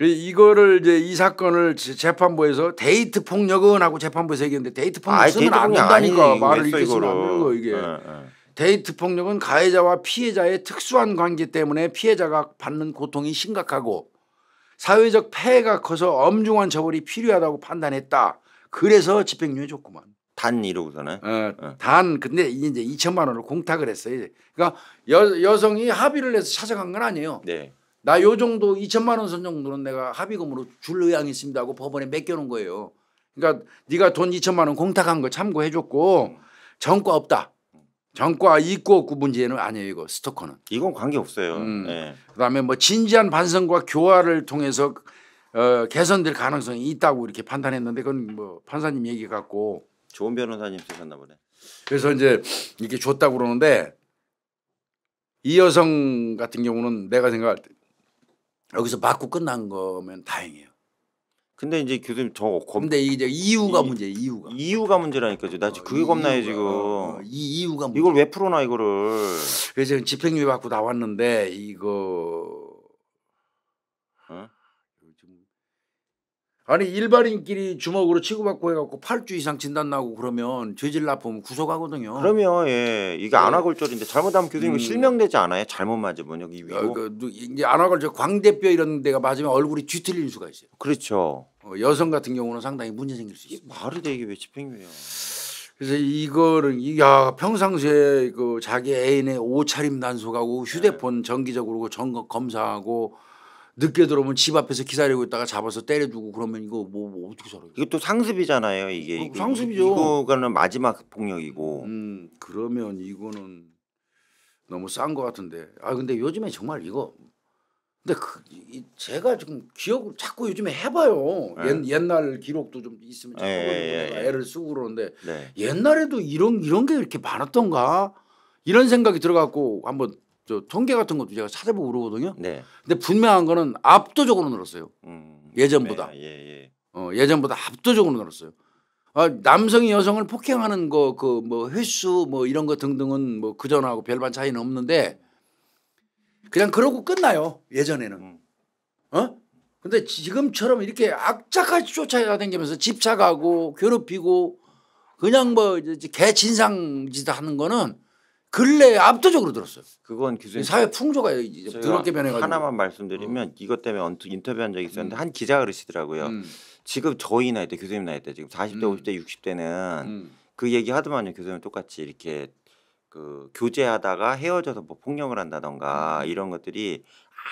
이거를 이제 이 사건을 재판부에서 데이트 폭력은 하고 재판부에서 얘기했는데 데이트 폭력 쓰면 안 된다니까 말을 이렇게 쓰면 안 되는 거 이게. 네, 네. 데이트 폭력은 가해자와 피해자의 특수한 관계 때문에 피해자가 받는 고통이 심각하고 사회적 폐해가 커서 엄중한 처벌이 필요하다고 판단했다. 그래서 집행유예 줬구만. 단 이러고서는. 어. 단 근데 이제 2천만 원을 공탁을 했어요. 그러니까 여, 여성이 합의를 해서 찾아간 건 아니에요. 네. 나요 정도 2천만 원 선 정도는 내가 합의금으로 줄 의향이 있습니다 하고 법원에 맡겨놓은 거예요. 그러니까 네가 돈 2천만 원 공탁한 거 참고해 줬고 전과 없다. 전과 있고 없고 문제는 아니에요 이거 스토커는. 이건 관계 없어요. 음. 네. 그다음에 뭐 진지한 반성과 교화를 통해서 어, 개선될 가능성이 있다고 이렇게 판단했는데 그건 뭐 판사님 얘기 같고. 좋은 변호사님 쓰셨나 보네. 그래서 이제 이렇게 줬다고 그러는데 이 여성 같은 경우는 내가 생각할 때 여기서 맞고 끝난 거면 다행이에요. 근데 이제 교수님 저 겁. 근데 이제 이유가 이, 문제 이유가. 이유가 문제라니까요. 나 지금 그게 겁나요 지금. 어, 이 이유가 문제. 이걸 왜 풀어놔 이거를. 그래서 집행유예 받고 나왔는데 이거 아니 일반인끼리 주먹으로 치고받고 해갖고 8주 이상 진단 나고 그러면 죄질 나쁘면 구속하거든요. 그러면 예 이게 네. 안화골절인데 잘못하면 교수님 음. 실명되지 않아요? 잘못 맞으면 여기 아, 위로. 어, 그, 이제 안화골절 광대뼈 이런 데가 맞으면 얼굴이 뒤틀리 수가 있어요. 그렇죠. 어, 여성 같은 경우는 상당히 문제 생길 수 있어요. 말이 되게 왜 집행유예야? 그래서 이거를 야 평상시에 그 자기 애인의 옷차림 단속하고 휴대폰 네. 정기적으로 그 검사하고. 늦게 들어오면 집 앞에서 기다리고 있다가 잡아서 때려주고 그러면 이거 뭐, 뭐 어떻게 살아요? 이게또 상습이잖아요 이게. 어, 상습이죠. 이거는 마지막 폭력이고. 음 그러면 이거는 너무 싼 것 같은데. 아 근데 요즘에 정말 이거. 근데 그, 이, 제가 지금 기억을 자꾸 요즘에 해봐요. 네. 옛, 옛날 기록도 좀 있으면 자꾸 네, 네, 애를 쓰고 그러는데 네. 옛날에도 이런 이런 게 이렇게 많았던가 이런 생각이 들어갖고 한번 저 통계 같은 것도 제가 찾아보고 그러거든요. 네. 근데 분명한 거는 압도적으로 늘었어요. 음, 예전보다. 네, 예, 예. 어, 예전보다 압도적으로 늘었어요. 아, 남성이 여성을 폭행하는 거 그 뭐 횟수 뭐 이런 거 등등은 뭐 그전하고 별반 차이는 없는데 그냥 그러고 끝나요. 예전에는. 음. 어? 근데 지금처럼 이렇게 악착같이 쫓아다니면서 집착하고 괴롭히고 그냥 뭐 개진상 짓 하는 거는 근래 에 압도적으로 들었어요. 그건 기자 사회 풍조가 더럽게 변해가지고 하나만 말씀드리면 어. 이것 때문에 언뜻 인터뷰한 적이 있었는데 음. 한 기자가 그러시더라고요. 음. 지금 저희 나이 때 교수님 나이 때 지금 40대 음. 50대 60대는 음. 그 얘기 하더만요. 교수님 똑같이 이렇게 그 교제하다가 헤어져서 뭐 폭력을 한다던가 음. 이런 것들이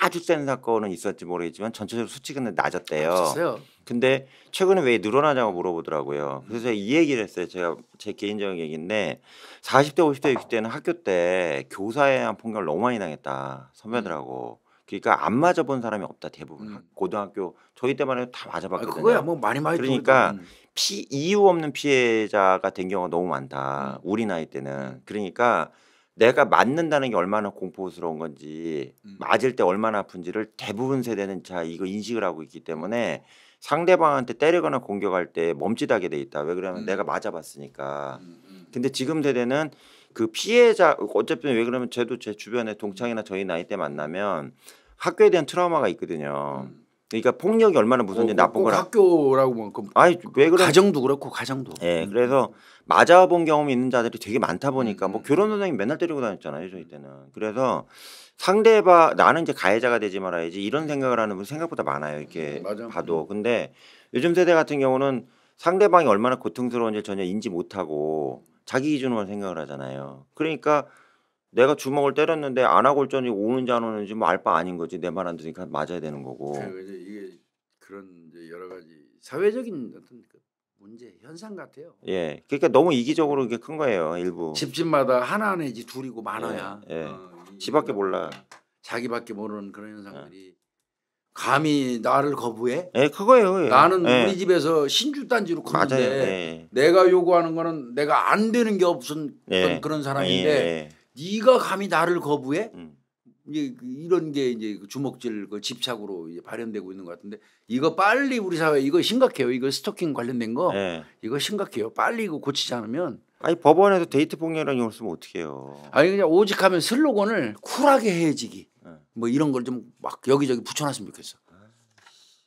아주 센 사건은 있었지 모르겠지만 전체적으로 수치가 낮았대요. 없었 근데 최근에 왜 늘어나냐고 물어보더라고요. 그래서 이 얘기를 했어요. 제가 제 개인적인 얘기인데 40대 50대 60대는 학교 때 교사에 대한 폭력을 너무 많이 당했다 선배들하고. 음. 그러니까 안 맞아본 사람이 없다 대부분 음. 고등학교 저희 때만 해도 다 맞아봤거든요. 그거야 뭐 많이 많이 그러니까 피 이유 없는 피해자가 된 경우가 너무 많다. 음. 우리 나이 때는 그러니까. 내가 맞는다는 게 얼마나 공포스러운 건지 음. 맞을 때 얼마나 아픈지를 대부분 세대는 자 이거 인식을 하고 있기 때문에 상대방한테 때리거나 공격할 때 멈칫하게 돼 있다. 왜 그러면 음. 내가 맞아봤으니까. 음, 음. 근데 지금 세대는 그 피해자 어차피 왜 그러면 저도 제 주변에 동창이나 저희 나이 때 만나면 학교에 대한 트라우마가 있거든요. 그러니까 폭력이 얼마나 무서운지 어, 나쁜 거라. 학교라고 만큼 뭐 아니 왜 그래? 가정도 그렇고 가정도. 예, 네, 그래서 맞아본 경험이 있는 자들이 되게 많다 음, 보니까 뭐 음, 음. 결혼 선생님 맨날 때리고 다녔잖아요 저희 때는 그래서 상대방 나는 이제 가해자가 되지 말아야지 이런 생각을 하는 분 생각보다 많아요 이렇게 맞아. 봐도 근데 요즘 세대 같은 경우는 상대방이 얼마나 고통스러운지 전혀 인지 못하고 자기 기준으로만 생각을 하잖아요 그러니까 내가 주먹을 때렸는데 안 하고 올전이 오는지 안 오는지 뭐 알 바 아닌 거지 내 말 안 들으니까 맞아야 되는 거고 네, 이게 그런 여러 가지 사회적인 어떤 그 문제 현상 같아요. 예, 그러니까 너무 이기적으로 이게 큰 거예요 일부. 집집마다 하나 내지 둘이고 많아야. 예, 예. 어, 지밖에 몰라. 자기밖에 모르는 그런 현상들이. 예. 감히 나를 거부해? 예, 그거예요. 예. 나는 예. 우리 집에서 신주 단지로 컸는데 예. 내가 요구하는 거는 내가 안 되는 게 없은 그 그런 사람인데 네가 감히 나를 거부해? 음. 이제 그 이런 게 이제 그 주먹질 그 집착으로 이제 발현되고 있는 것 같은데 이거 빨리 우리 사회 이거 심각해요. 이거 스토킹 관련된 거 네. 이거 심각해요. 빨리 이거 고치지 않으면 아니 법원에서 데이트 폭력이라는 용 쓰면 어떡해요. 아니 그냥 오직 하면 슬로건을 쿨하게 해지기 네. 뭐 이런 걸 좀 막 여기저기 붙여놨으면 좋겠어.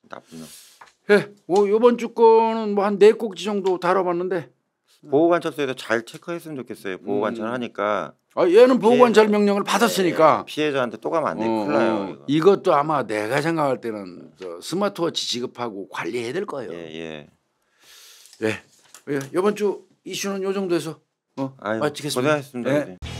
나쁜 놈. 예, 뭐 요번 주 거는 뭐한네 꼭지 정도 다뤄봤는데 네. 보호 관찰소에서 잘 체크했으면 좋겠어요. 음. 보호 관찰 하니까. 아 얘는 보호 관찰 명령을 받았으니까 예, 피해자한테 또 가면 안 돼. 어, 큰일 나요. 어, 어. 이거. 이것도 아마 내가 생각할 때는 저 스마트워치 지급하고 관리해야 될 거예요. 예, 예. 예. 이번 예, 주 이슈는 요 정도에서 어, 아유, 마치겠습니다. 고생하셨습니다. 예.